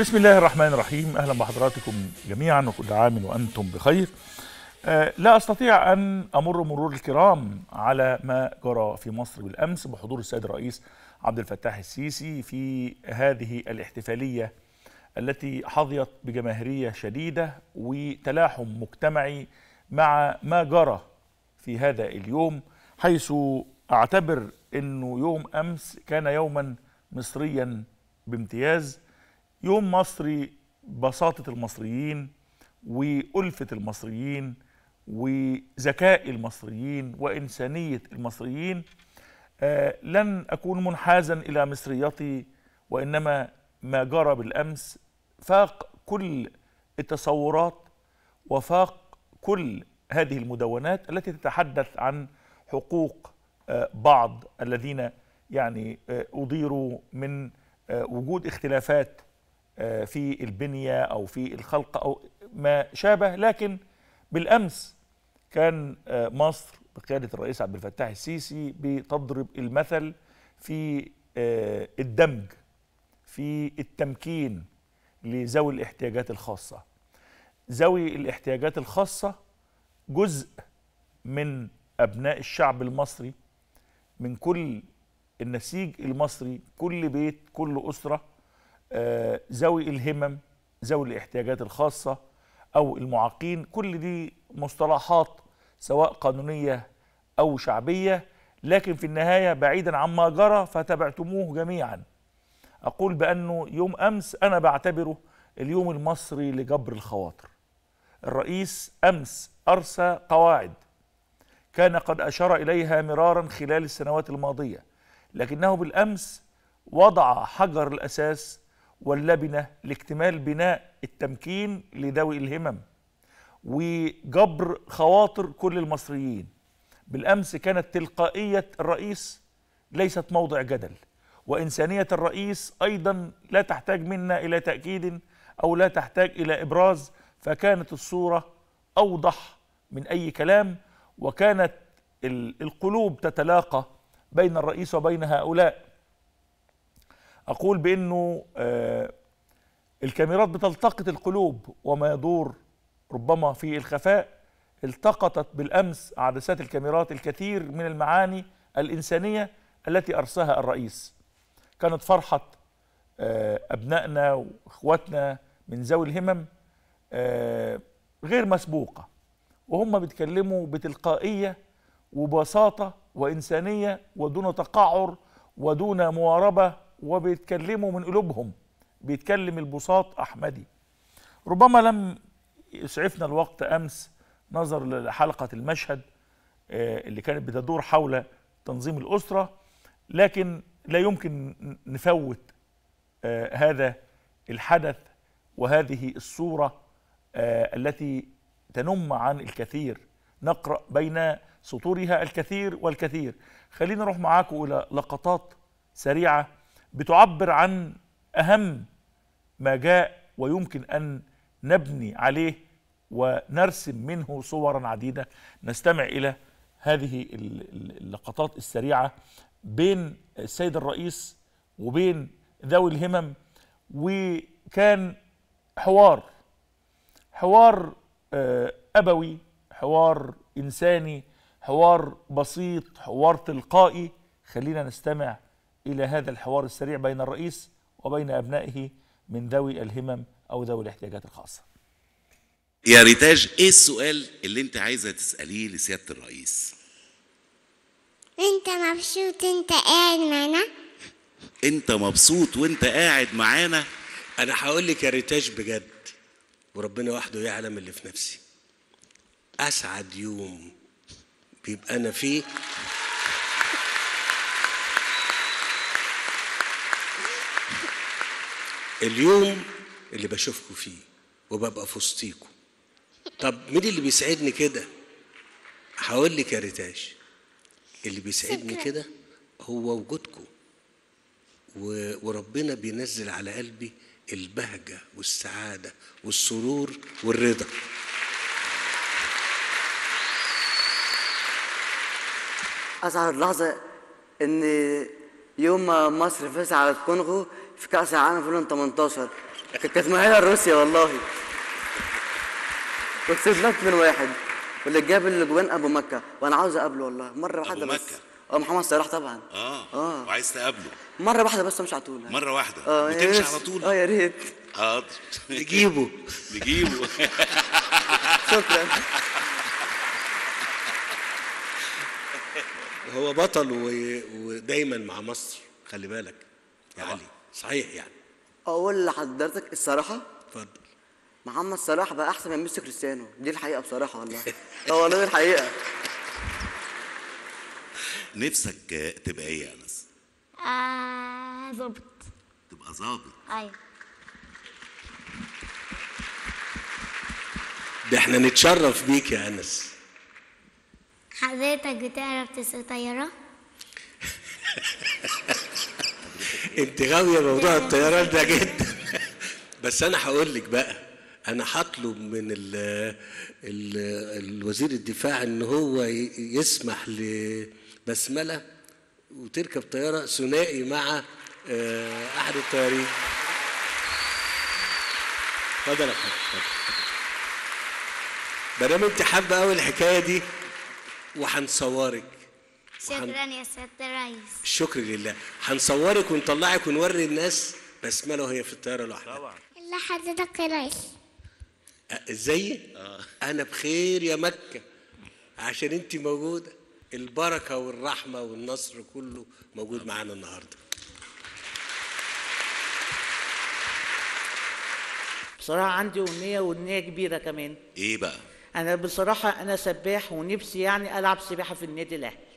بسم الله الرحمن الرحيم اهلا بحضراتكم جميعا وكل عام وانتم بخير أه لا استطيع ان امر مرور الكرام على ما جرى في مصر بالامس بحضور السيد الرئيس عبد الفتاح السيسي في هذه الاحتفاليه التي حظيت بجماهيريه شديده وتلاحم مجتمعي مع ما جرى في هذا اليوم حيث اعتبر انه يوم امس كان يوما مصريا بامتياز يوم مصري بساطة المصريين وألفة المصريين وذكاء المصريين وإنسانية المصريين آه لن أكون منحازا إلى مصريتي وإنما ما جرى بالأمس فاق كل التصورات وفاق كل هذه المدونات التي تتحدث عن حقوق آه بعض الذين يعني آه أضيروا من آه، وجود اختلافات آه، في البنية أو في الخلق أو ما شابه لكن بالأمس كان آه، مصر بقيادة الرئيس عبد الفتاح السيسي بتضرب المثل في آه، الدمج في التمكين لذوي الاحتياجات الخاصة ذوي الاحتياجات الخاصة جزء من أبناء الشعب المصري من كل النسيج المصري كل بيت كل أسرة آه، ذوي الهمم ذوي الاحتياجات الخاصة أو المعاقين كل دي مصطلحات سواء قانونية أو شعبية لكن في النهاية بعيدا عما جرى فتبعتموه جميعا أقول بأنه يوم أمس أنا بعتبره اليوم المصري لجبر الخواطر الرئيس أمس أرسى قواعد كان قد أشار إليها مرارا خلال السنوات الماضية لكنه بالأمس وضع حجر الأساس واللبنة لاكتمال بناء التمكين لذوي الهمم وجبر خواطر كل المصريين بالأمس كانت تلقائية الرئيس ليست موضع جدل وإنسانية الرئيس أيضا لا تحتاج منا إلى تأكيد أو لا تحتاج إلى إبراز فكانت الصورة أوضح من أي كلام وكانت القلوب تتلاقى بين الرئيس وبين هؤلاء اقول بانه آه، الكاميرات بتلتقط القلوب وما يدور ربما في الخفاء التقطت بالامس عدسات الكاميرات الكثير من المعاني الانسانيه التي ارساها الرئيس كانت فرحه آه، ابنائنا واخواتنا من ذوي الهمم آه، غير مسبوقه وهم بيتكلموا بتلقائيه وبساطه وانسانيه ودون تقعر ودون مواربه وبيتكلموا من قلوبهم بيتكلم البساط أحمدي ربما لم يسعفنا الوقت أمس نظر لحلقة المشهد آه، اللي كانت بتدور حول تنظيم الأسرة لكن لا يمكن نفوت آه، هذا الحدث وهذه الصورة آه، التي تنم عن الكثير نقرأ بين سطورها الكثير والكثير خلينا نروح معاكم إلى لقطات سريعة بتعبر عن أهم ما جاء ويمكن أن نبني عليه ونرسم منه صورا عديدة نستمع إلى هذه اللقطات السريعة بين السيد الرئيس وبين ذوي الهمم وكان حوار حوار آه، أبوي حوار إنساني حوار بسيط حوار تلقائي خلينا نستمع إلى هذا الحوار السريع بين الرئيس وبين أبنائه من ذوي الهمم أو ذوي الاحتياجات الخاصة يا ريتاج إيه السؤال اللي أنت عايزة تسأليه لسيادة الرئيس؟ أنت مبسوط أنت قاعد معانا؟ أنت مبسوط وأنت قاعد معانا؟ أنا هقول لك يا ريتاج بجد وربنا وحده يعلم اللي في نفسي أسعد يوم بيبقى أنا فيه اليوم اللي بشوفكم فيه وببقى في وسطيكم طب مين اللي بيسعدني كده هقول لك يا ريتاش اللي بيسعدني كده هو وجودكم وربنا بينزل على قلبي البهجة والسعادة والسرور والرضا أسعد لحظة إن يوم ما مصر فاز على الكونغو في كاس العالم 2018 كانت كانت مؤهله لروسيا والله وكسبنا من واحد واللي جاب الاجوان ابو مكه وانا عاوز اقابله والله مره واحده بس مكة. اه محمد صلاح طبعا اه اه وعايز تقابله مره واحده بس مش على طول مره واحده اه وتمشي على طول اه يا ريت حاضر نجيبه نجيبه شكرا هو بطل ودايما مع مصر خلي بالك يا آه. علي صحيح يعني اقول لحضرتك الصراحه اتفضل محمد صلاح بقى احسن من ميسي كريستيانو دي الحقيقه بصراحه والله اه والله دي الحقيقه نفسك تبقى ايه يا انس؟ آه ظابط تبقى ظابط ايوه ده احنا نتشرف بيك يا انس حضرتك بتعرف تسوق طياره؟ انت غاويه موضوع الطيران ده جدا بس انا هقول لك بقى انا هطلب من ال ال الوزير الدفاع ان هو يسمح لبسمله وتركب طياره ثنائي مع آه، احد الطيارين اتفضل يا ما دام انت حابه قوي الحكايه دي وهنصورك شكرا يا سيادة الرئيس الشكر لله هنصورك ونطلعك ونوري الناس بسمله وهي في الطياره لوحدها طبعا الله حضرتك يا ريس ازاي؟ آه. انا بخير يا مكه عشان انت موجوده البركه والرحمه والنصر كله موجود معانا النهارده بصراحه عندي امنيه وامنيه كبيره كمان ايه بقى انا بصراحه انا سباح ونفسي يعني العب سباحه في النادي الاهلي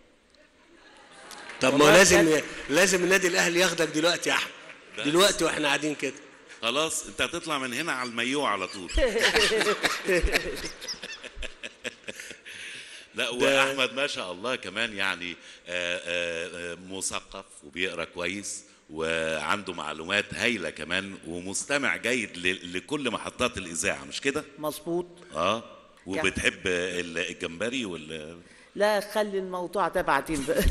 طب ما لازم لازم النادي الاهلي ياخدك دلوقتي يا احمد دلوقتي واحنا قاعدين كده خلاص انت هتطلع من هنا على الميو على طول لا واحمد ما شاء الله كمان يعني آه، آه، آه، مثقف وبيقرا كويس وعنده معلومات هايله كمان ومستمع جيد لكل محطات الاذاعه مش كده مظبوط اه وبتحب الجمبري وال لا خلي الموضوع ده بعدين بقى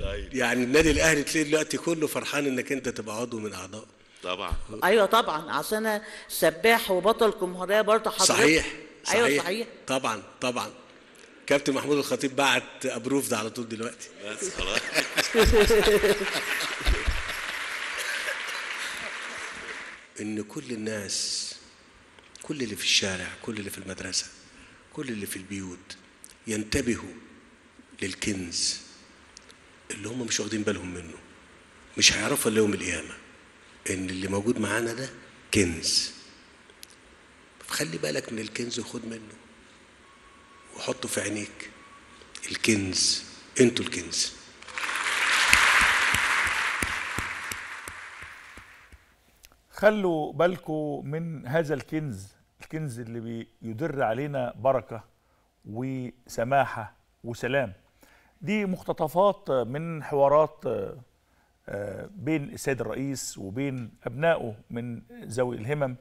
طيب. يعني النادي الاهلي تلاقي دلوقتي كله فرحان انك انت تبقى عضو من اعضائه طبعا ايوه طبعا عشان انا سباح وبطل جمهوريه برضه حضرتك صحيح أيوة صحيح ايوه صحيح طبعا طبعا كابتن محمود الخطيب بعت ابروف ده على طول دلوقتي بس خلاص ان كل الناس كل اللي في الشارع كل اللي في المدرسة كل اللي في البيوت ينتبهوا للكنز اللي هم مش واخدين بالهم منه مش هيعرفوا الا يوم القيامة إن اللي موجود معانا ده كنز فخلي بالك من الكنز وخد منه وحطه في عينيك الكنز انتوا الكنز خلوا بالكم من هذا الكنز الكنز اللي بيدر علينا بركة وسماحة وسلام دي مقتطفات من حوارات آه، آه، بين السيد الرئيس وبين أبنائه من ذوي الهمم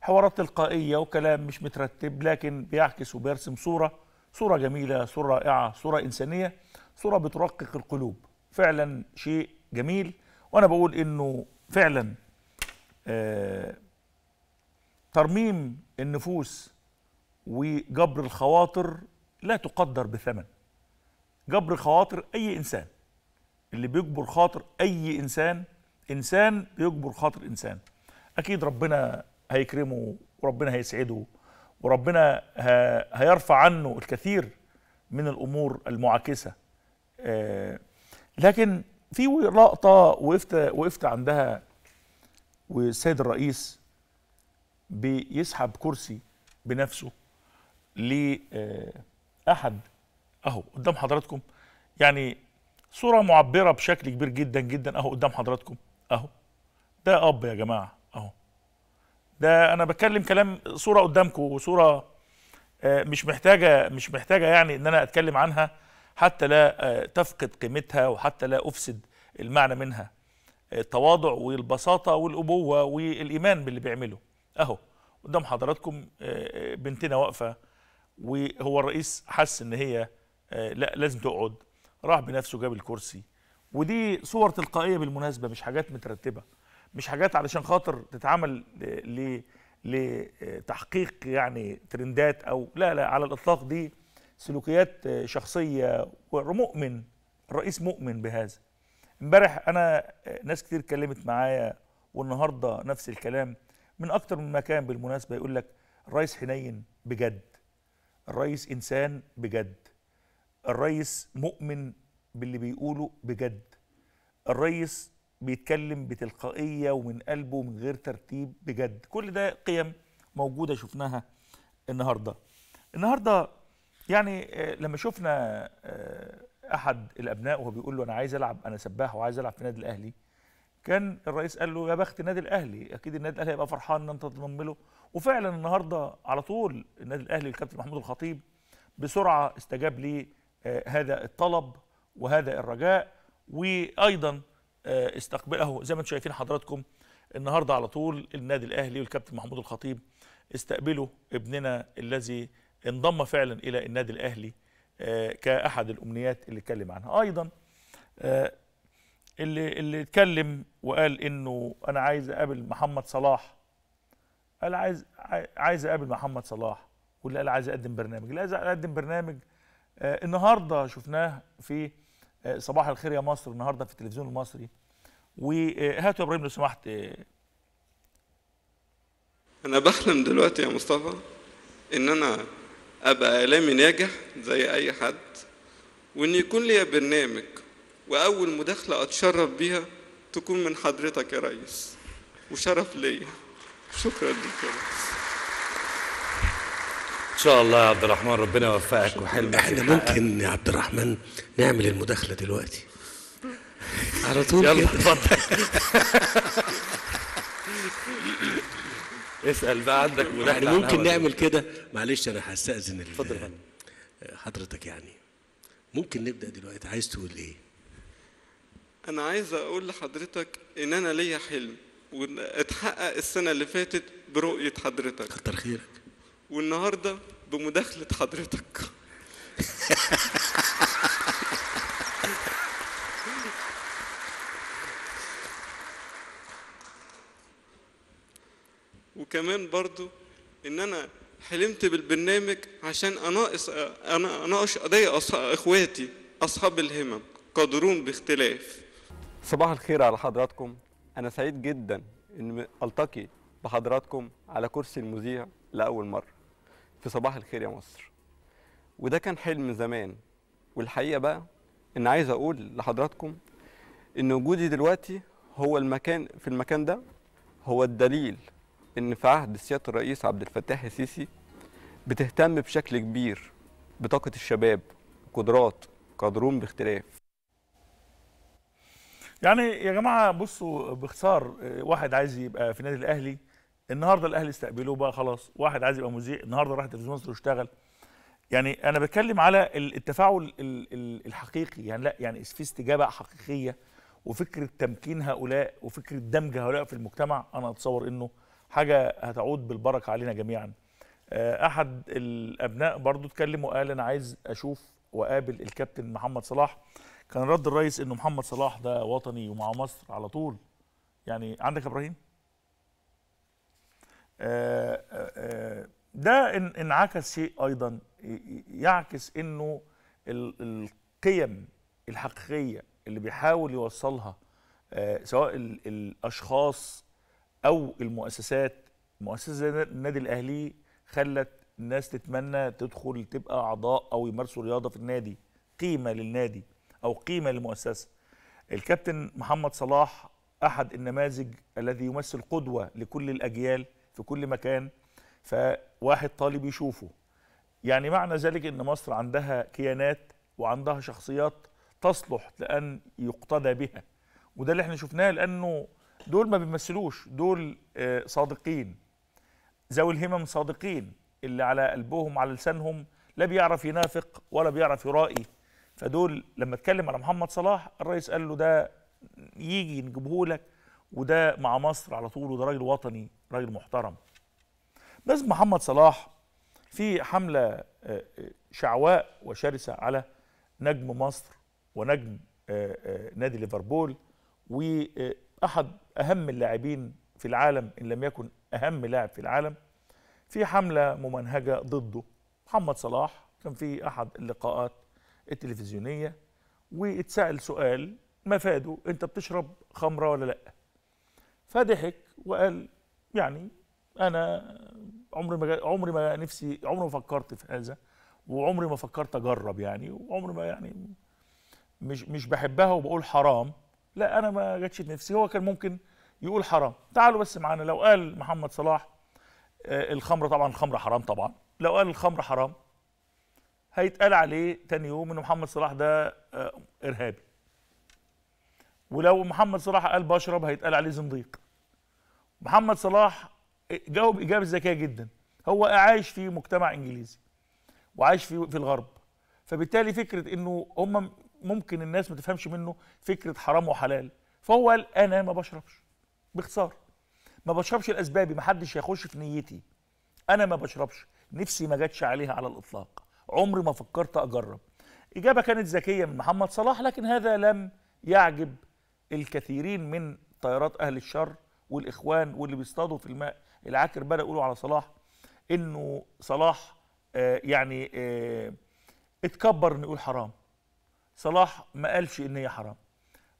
حوارات تلقائية وكلام مش مترتب لكن بيعكس وبيرسم صورة صورة جميلة صورة رائعة صورة إنسانية صورة بترقق القلوب فعلا شيء جميل وأنا بقول إنه فعلا آه، ترميم النفوس وجبر الخواطر لا تقدر بثمن جبر خواطر اي انسان اللي بيجبر خاطر اي انسان انسان بيجبر خاطر انسان اكيد ربنا هيكرمه وربنا هيسعده وربنا هيرفع عنه الكثير من الامور المعاكسه آه، لكن في لقطه وقفت وقفت عندها والسيد الرئيس بيسحب كرسي بنفسه لأحد آه، أهو قدام حضراتكم يعني صورة معبرة بشكل كبير جدا جدا أهو قدام حضراتكم أهو ده أب يا جماعة أهو ده أنا بتكلم كلام صورة قدامكم وصورة آه، مش محتاجة مش محتاجة يعني إن أنا أتكلم عنها حتى لا آه، تفقد قيمتها وحتى لا أفسد المعنى منها التواضع والبساطة والأبوة والإيمان باللي بيعمله اهو قدام حضراتكم آه، آه، بنتنا واقفه وهو الرئيس حس ان هي آه، لا لازم تقعد راح بنفسه جاب الكرسي ودي صور تلقائيه بالمناسبه مش حاجات مترتبه مش حاجات علشان خاطر تتعمل ل لتحقيق يعني ترندات او لا لا على الاطلاق دي سلوكيات شخصيه ومؤمن الرئيس مؤمن بهذا امبارح انا ناس كتير اتكلمت معايا والنهارده نفس الكلام من أكتر من مكان بالمناسبة يقول لك الرئيس حنين بجد الرئيس إنسان بجد الرئيس مؤمن باللي بيقوله بجد الرئيس بيتكلم بتلقائية ومن قلبه ومن غير ترتيب بجد كل ده قيم موجودة شفناها النهاردة النهاردة يعني آه، لما شفنا آه، أحد الأبناء وهو بيقول له أنا عايز ألعب أنا سباح وعايز ألعب في النادي الأهلي كان الرئيس قال له يا بخت النادي الاهلي اكيد النادي الاهلي هيبقى فرحان ان انت تضم له وفعلا النهارده على طول النادي الاهلي الكابتن محمود الخطيب بسرعه استجاب لي آه، هذا الطلب وهذا الرجاء وايضا آه، استقبله زي ما انتم شايفين حضراتكم النهارده على طول النادي الاهلي والكابتن محمود الخطيب استقبلوا ابننا الذي انضم فعلا الى النادي الاهلي آه، كاحد الامنيات اللي اتكلم عنها ايضا اللي اللي اتكلم وقال انه انا عايز اقابل محمد صلاح قال عايز عايز اقابل محمد صلاح واللي قال عايز اقدم برنامج اللي عايز اقدم برنامج آه النهارده شفناه في آه صباح الخير يا مصر النهارده في التلفزيون المصري وهاتوا آه، يا ابراهيم لو سمحت آه انا بحلم دلوقتي يا مصطفى ان انا ابقى اعلامي ناجح زي اي حد وان يكون ليا برنامج واول مداخله اتشرف بيها تكون من حضرتك يا ريس وشرف ليا شكرا لك يا ريس ان شاء الله يا عبد الرحمن ربنا يوفقك وحلمك احنا ممكن يا عبد الرحمن نعمل المداخله دلوقتي على طول يلا اتفضل اسال بقى عندك مداخله ممكن نعمل كده معلش انا هستاذن اتفضل حضرتك يعني ممكن نبدا دلوقتي عايز تقول ايه انا عايز اقول لحضرتك ان انا ليا حلم واتحقق السنه اللي فاتت برؤيه حضرتك كتر خيرك والنهارده بمداخله حضرتك وكمان برضو ان انا حلمت بالبرنامج عشان اناقص انا اناقش قضايا اخواتي اصحاب الهمم قادرون باختلاف صباح الخير على حضراتكم أنا سعيد جدا أن ألتقي بحضراتكم على كرسي المذيع لأول مرة في صباح الخير يا مصر وده كان حلم زمان والحقيقة بقى أن عايز أقول لحضراتكم أن وجودي دلوقتي هو المكان في المكان ده هو الدليل أن في عهد سيادة الرئيس عبد الفتاح السيسي بتهتم بشكل كبير بطاقة الشباب قدرات قادرون باختلاف يعني يا جماعه بصوا باختصار واحد عايز يبقى في النادي الاهلي النهارده الاهلي استقبلوه بقى خلاص واحد عايز يبقى مذيع النهارده راح تلفزيون مصر واشتغل يعني انا بتكلم على التفاعل الحقيقي يعني لا يعني في استجابه حقيقيه وفكره تمكين هؤلاء وفكره دمج هؤلاء في المجتمع انا اتصور انه حاجه هتعود بالبركه علينا جميعا آه، احد الابناء برضو اتكلم وقال انا عايز اشوف واقابل الكابتن محمد صلاح كان رد الرئيس انه محمد صلاح ده وطني ومع مصر على طول يعني عندك ابراهيم آه، آه، آه، ده انعكس شيء ايضا يعكس انه القيم الحقيقيه اللي بيحاول يوصلها سواء الاشخاص او المؤسسات مؤسسه زي النادي الاهلي خلت الناس تتمنى تدخل تبقى اعضاء او يمارسوا رياضه في النادي قيمه للنادي أو قيمة للمؤسسة الكابتن محمد صلاح أحد النماذج الذي يمثل قدوة لكل الأجيال في كل مكان فواحد طالب يشوفه يعني معنى ذلك أن مصر عندها كيانات وعندها شخصيات تصلح لأن يقتدى بها وده اللي احنا شفناه لأنه دول ما بيمثلوش دول آه، صادقين ذوي الهمم صادقين اللي على قلبهم على لسانهم لا بيعرف ينافق ولا بيعرف يرائي فدول لما اتكلم على محمد صلاح الرئيس قال له ده يجي نجيبه لك وده مع مصر على طول وده راجل وطني راجل محترم بس محمد صلاح في حملة آه، آه، شعواء وشرسة على نجم مصر ونجم آه، نادي ليفربول وأحد أهم اللاعبين في العالم إن لم يكن أهم لاعب في العالم في حملة ممنهجة ضده محمد صلاح كان في أحد اللقاءات التلفزيونيه واتسال سؤال مفاده انت بتشرب خمره ولا لا فضحك وقال يعني انا عمري ما عمري ما نفسي عمري ما فكرت في هذا وعمري ما فكرت اجرب يعني وعمري ما يعني مش مش بحبها وبقول حرام لا انا ما جاتش نفسي هو كان ممكن يقول حرام تعالوا بس معانا لو قال محمد صلاح آه، الخمره طبعا الخمره حرام طبعا لو قال الخمره حرام هيتقال عليه تاني يوم ان محمد صلاح ده آه، ارهابي ولو محمد صلاح قال بشرب هيتقال عليه زنديق محمد صلاح جاوب اجابه ذكيه جدا هو عايش في مجتمع انجليزي وعايش في في الغرب فبالتالي فكره انه هم ممكن الناس ما تفهمش منه فكره حرام وحلال فهو قال انا ما بشربش باختصار ما بشربش الاسبابي ما حدش يخش في نيتي انا ما بشربش نفسي ما جاتش عليها على الاطلاق عمري ما فكرت اجرب اجابه كانت ذكيه من محمد صلاح لكن هذا لم يعجب الكثيرين من طيارات اهل الشر والاخوان واللي بيصطادوا في الماء العاكر بدأ يقولوا على صلاح انه صلاح آه، يعني آه، اتكبر انه يقول حرام صلاح ما قالش ان هي حرام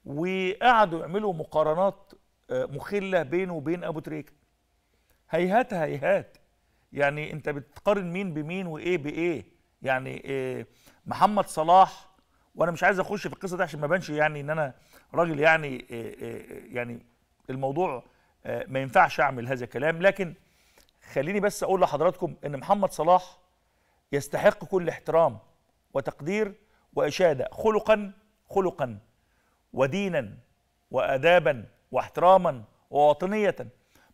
وقعدوا يعملوا مقارنات آه، مخله بينه وبين ابو تريكه هيهات هيهات يعني انت بتقارن مين بمين وايه بايه يعني آه، محمد صلاح وانا مش عايز اخش في القصه دي عشان ما بانش يعني ان انا راجل يعني آه، آه، يعني الموضوع ما ينفعش اعمل هذا الكلام لكن خليني بس اقول لحضراتكم ان محمد صلاح يستحق كل احترام وتقدير واشاده خلقا خلقا ودينا وادابا واحتراما ووطنيه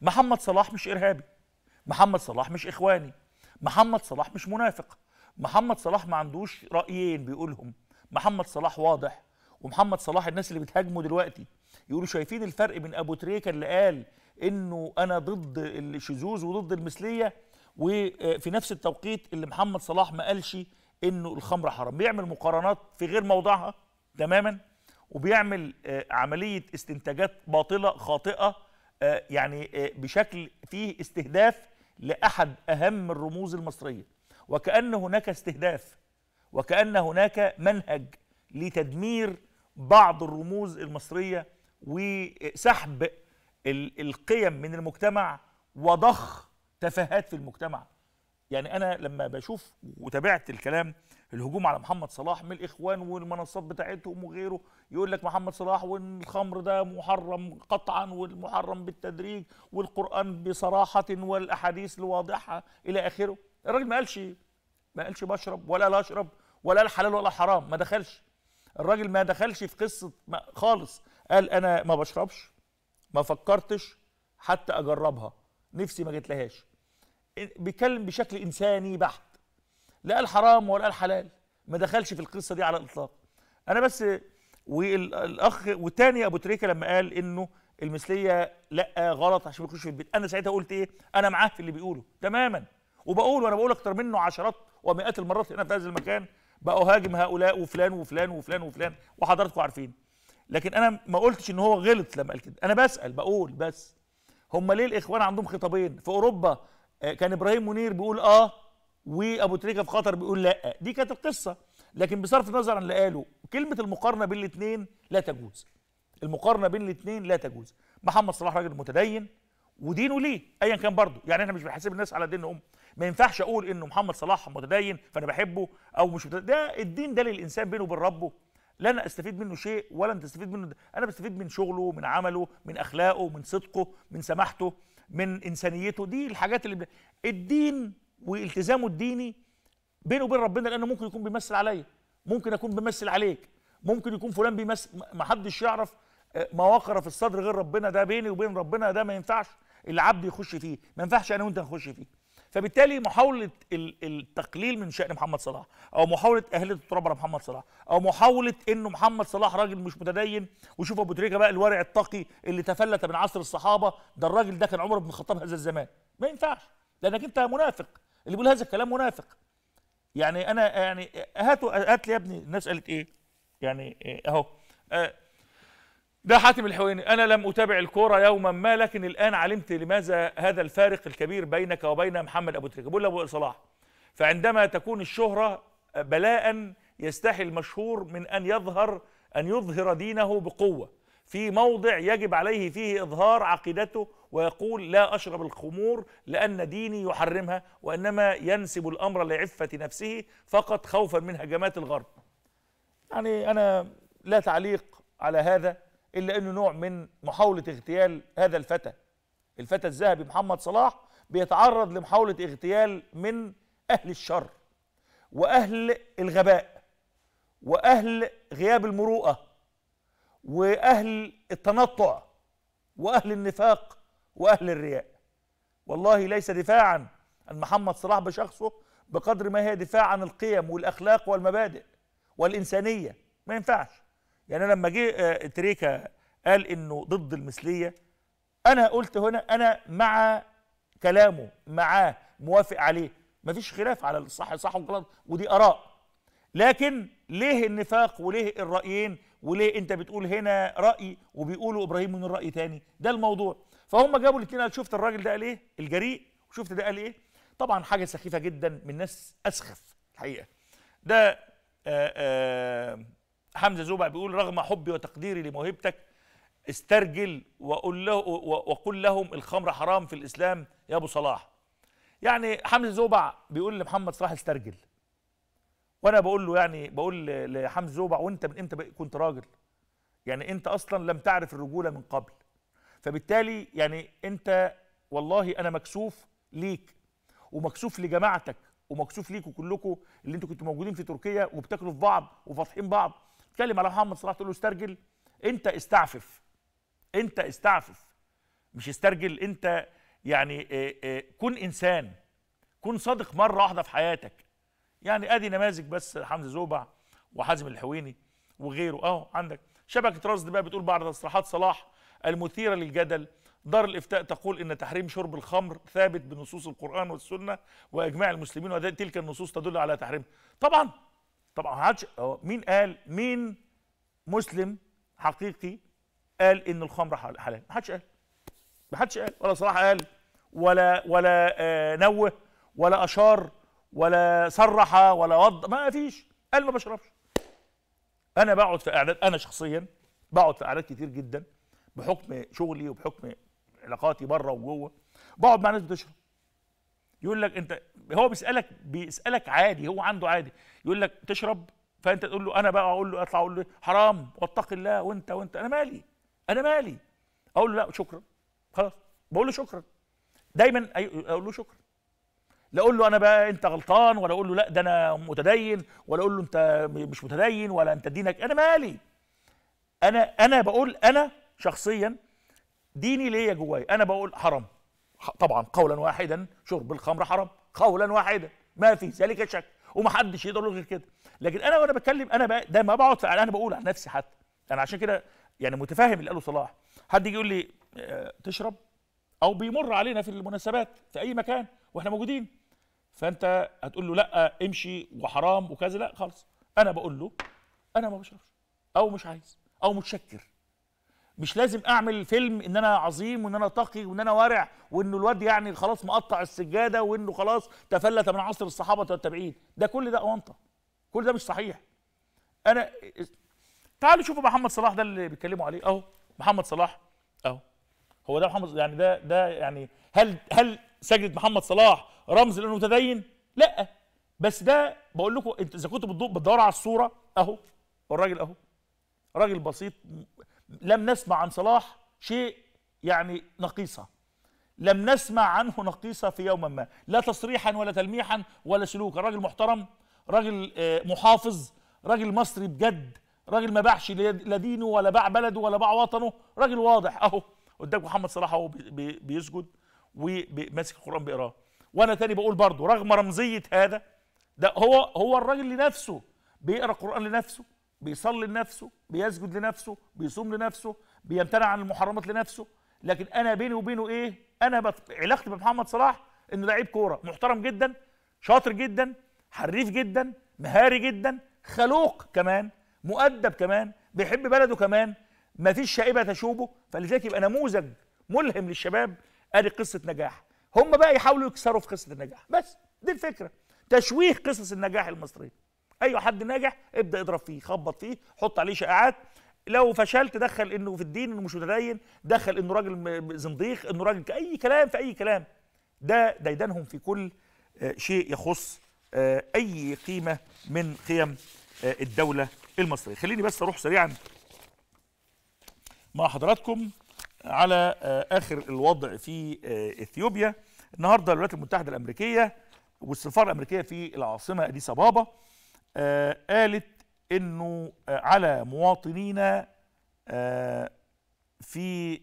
محمد صلاح مش ارهابي محمد صلاح مش اخواني محمد صلاح مش منافق محمد صلاح ما عندوش رايين بيقولهم محمد صلاح واضح ومحمد صلاح الناس اللي بتهاجمه دلوقتي يقولوا شايفين الفرق بين ابو تريكه اللي قال انه انا ضد الشذوذ وضد المثليه وفي نفس التوقيت اللي محمد صلاح ما قالش انه الخمر حرام بيعمل مقارنات في غير موضعها تماما وبيعمل آه، عمليه استنتاجات باطله خاطئه آه، يعني آه، بشكل فيه استهداف لاحد اهم الرموز المصريه وكأن هناك استهداف وكأن هناك منهج لتدمير بعض الرموز المصرية وسحب القيم من المجتمع وضخ تفاهات في المجتمع يعني أنا لما بشوف وتابعت الكلام الهجوم على محمد صلاح من الإخوان والمنصات بتاعتهم وغيره يقول لك محمد صلاح والخمر ده محرم قطعا والمحرم بالتدريج والقرآن بصراحة والأحاديث الواضحة إلى آخره الراجل ما قالش ما قالش بشرب ولا لا اشرب ولا الحلال حلال ولا حرام ما دخلش الراجل ما دخلش في قصه خالص قال انا ما بشربش ما فكرتش حتى اجربها نفسي ما جتلهاش بيتكلم بشكل انساني بحت لا الحرام ولا الحلال ما دخلش في القصه دي على الاطلاق انا بس والاخ والتاني ابو تريكه لما قال انه المثليه لا غلط عشان ما يخش في البيت انا ساعتها قلت ايه انا معاه في اللي بيقوله تماما وبقول وانا بقول اكتر منه عشرات ومئات المرات هنا في هذا المكان بأهاجم هؤلاء وفلان وفلان وفلان وفلان وحضراتكم عارفين لكن انا ما قلتش ان هو غلط لما قال كده انا بسال بقول بس هم ليه الاخوان عندهم خطابين في اوروبا آه، كان ابراهيم منير بيقول اه وابو تريكه في قطر بيقول لا دي كانت القصه لكن بصرف النظر عن اللي قاله كلمه المقارنه بين الاثنين لا تجوز المقارنه بين الاثنين لا تجوز محمد صلاح راجل متدين ودينه ليه ايا كان برضه يعني احنا مش بنحاسب الناس على دين ما ينفعش اقول انه محمد صلاح متدين فانا بحبه او مش متدين. ده الدين ده للانسان بينه وبين ربه لا انا استفيد منه شيء ولا انت تستفيد منه ده. انا بستفيد من شغله من عمله من اخلاقه من صدقه من سماحته من انسانيته دي الحاجات اللي ب... الدين والتزامه الديني بينه وبين ربنا لانه ممكن يكون بيمثل عليا ممكن اكون بمثل عليك ممكن يكون فلان بيمثل ما حدش يعرف آه، مواقره في الصدر غير ربنا ده بيني وبين ربنا ده ما ينفعش العبد يخش فيه ما ينفعش انا وانت نخش فيه فبالتالي محاوله التقليل من شان محمد صلاح او محاوله اهليه التراب على محمد صلاح او محاوله انه محمد صلاح راجل مش متدين وشوف ابو تريكه بقى الورع التقي اللي تفلت من عصر الصحابه ده الراجل ده كان عمر بن الخطاب هذا الزمان ما ينفعش لانك انت منافق اللي بيقول هذا الكلام منافق يعني انا يعني هاتوا هات لي يا ابني الناس قالت ايه يعني آه، اهو آه، ده حاتم الحويني أنا لم أتابع الكورة يوما ما لكن الآن علمت لماذا هذا الفارق الكبير بينك وبين محمد أبو تريكة بقول أبو صلاح فعندما تكون الشهرة بلاء يستحي المشهور من أن يظهر أن يظهر دينه بقوة في موضع يجب عليه فيه إظهار عقيدته ويقول لا أشرب الخمور لأن ديني يحرمها وإنما ينسب الأمر لعفة نفسه فقط خوفا من هجمات الغرب يعني أنا لا تعليق على هذا الا انه نوع من محاوله اغتيال هذا الفتى الفتى الذهبي محمد صلاح بيتعرض لمحاوله اغتيال من اهل الشر واهل الغباء واهل غياب المروءه واهل التنطع واهل النفاق واهل الرياء والله ليس دفاعا عن محمد صلاح بشخصه بقدر ما هي دفاع عن القيم والاخلاق والمبادئ والانسانيه ما ينفعش يعني انا لما جه آه، تريكا قال انه ضد المثليه انا قلت هنا انا مع كلامه معاه موافق عليه مفيش خلاف على الصح صح وغلط ودي اراء لكن ليه النفاق وليه الرايين وليه انت بتقول هنا راي وبيقولوا ابراهيم منير راي تاني ده الموضوع فهم جابوا الاثنين قال شفت الراجل ده قال ايه الجريء وشفت ده قال ايه طبعا حاجه سخيفه جدا من ناس اسخف الحقيقه ده آآ آه، آآ آه، حمزه زوبع بيقول رغم حبي وتقديري لموهبتك استرجل وقل له وقل لهم الخمر حرام في الاسلام يا ابو صلاح يعني حمزه زوبع بيقول لمحمد صلاح استرجل وانا بقول له يعني بقول لحمزه زوبع وانت من امتى كنت راجل يعني انت اصلا لم تعرف الرجوله من قبل فبالتالي يعني انت والله انا مكسوف ليك ومكسوف لجماعتك ومكسوف ليكوا كلكوا اللي انتوا كنتوا موجودين في تركيا وبتاكلوا في بعض وفاتحين بعض تتكلم على محمد صلاح تقول له استرجل انت استعفف انت استعفف مش استرجل انت يعني اه اه كن انسان كن صادق مره واحده في حياتك يعني ادي نماذج بس حمزه زوبع وحازم الحويني وغيره اهو عندك شبكه رصد بقى بتقول بعد تصريحات صلاح المثيره للجدل دار الافتاء تقول ان تحريم شرب الخمر ثابت بنصوص القران والسنه واجماع المسلمين وتلك النصوص تدل على تحريم طبعا طبعا هج... مين قال مين مسلم حقيقي قال ان الخمر حلال ما حدش قال ما حدش قال ولا صلاح قال ولا ولا آه نوه ولا اشار ولا صرح ولا وض ما فيش قال ما بشربش انا بقعد في اعداد انا شخصيا بقعد في اعداد كتير جدا بحكم شغلي وبحكم علاقاتي بره وجوه بقعد مع ناس بتشرب يقول لك انت هو بيسالك بيسالك عادي هو عنده عادي يقول لك تشرب فانت تقول له انا بقى اقول له اطلع اقول له حرام واتق الله وانت وانت انا مالي انا مالي اقول له لا شكرا خلاص بقول له شكرا دايما اقول له شكرا لا اقول له انا بقى انت غلطان ولا اقول له لا ده انا متدين ولا اقول له انت مش متدين ولا انت دينك انا مالي انا انا بقول انا شخصيا ديني ليا جوايا انا بقول حرام طبعا قولا واحدا شرب الخمر حرام قولا واحدا ما في ذلك شك ومحدش يقدر يقول غير كده لكن انا وانا بتكلم انا بقى ده ما بقعد انا بقول عن نفسي حتى انا عشان كده يعني متفاهم اللي قاله صلاح حد يجي يقول لي آه تشرب او بيمر علينا في المناسبات في اي مكان واحنا موجودين فانت هتقول له لا امشي وحرام وكذا لا خالص انا بقول له انا ما بشربش او مش عايز او متشكر مش لازم اعمل فيلم ان انا عظيم وان انا تقي وان انا ورع وانه الواد يعني خلاص مقطع السجاده وانه خلاص تفلت من عصر الصحابه والتابعين ده كل ده اونطه كل ده مش صحيح انا تعالوا شوفوا محمد صلاح ده اللي بيتكلموا عليه اهو محمد صلاح اهو هو ده محمد يعني ده ده يعني هل هل سجد محمد صلاح رمز لانه متدين؟ لا بس ده بقول لكم انت اذا كنتوا بتدوروا على الصوره اهو الراجل اهو راجل بسيط لم نسمع عن صلاح شيء يعني نقيصه لم نسمع عنه نقيصه في يوم ما لا تصريحا ولا تلميحا ولا سلوكا راجل محترم راجل آه، محافظ راجل مصري بجد راجل ما باعش لا دينه ولا باع بلده ولا باع وطنه راجل واضح اهو قدام محمد صلاح اهو بيسجد وماسك القران بيقراه وانا تاني بقول برضه رغم رمزيه هذا ده هو هو الراجل لنفسه بيقرا القران لنفسه بيصلي لنفسه بيسجد لنفسه بيصوم لنفسه بيمتنع عن المحرمات لنفسه لكن انا بيني وبينه ايه انا علاقتي بمحمد صلاح انه لعيب كوره محترم جدا شاطر جدا حريف جدا مهاري جدا خلوق كمان مؤدب كمان بيحب بلده كمان مفيش شائبه تشوبه فلذلك يبقى نموذج ملهم للشباب ادي قصه نجاح هم بقى يحاولوا يكسروا في قصه النجاح بس دي الفكره تشويه قصص النجاح المصريه اي ايوه حد ناجح ابدا اضرب فيه خبط فيه حط عليه شائعات لو فشلت دخل انه في الدين انه مش متدين دخل انه راجل زنديق انه راجل اي كلام في اي كلام ده ديدنهم في كل آه، شيء يخص آه، اي قيمه من قيم آه، الدوله المصريه خليني بس اروح سريعا مع حضراتكم على اخر الوضع في اثيوبيا النهارده الولايات المتحده الامريكيه والسفاره الامريكيه في العاصمه اديس ابابا آه، قالت انه آه، على مواطنينا آه، في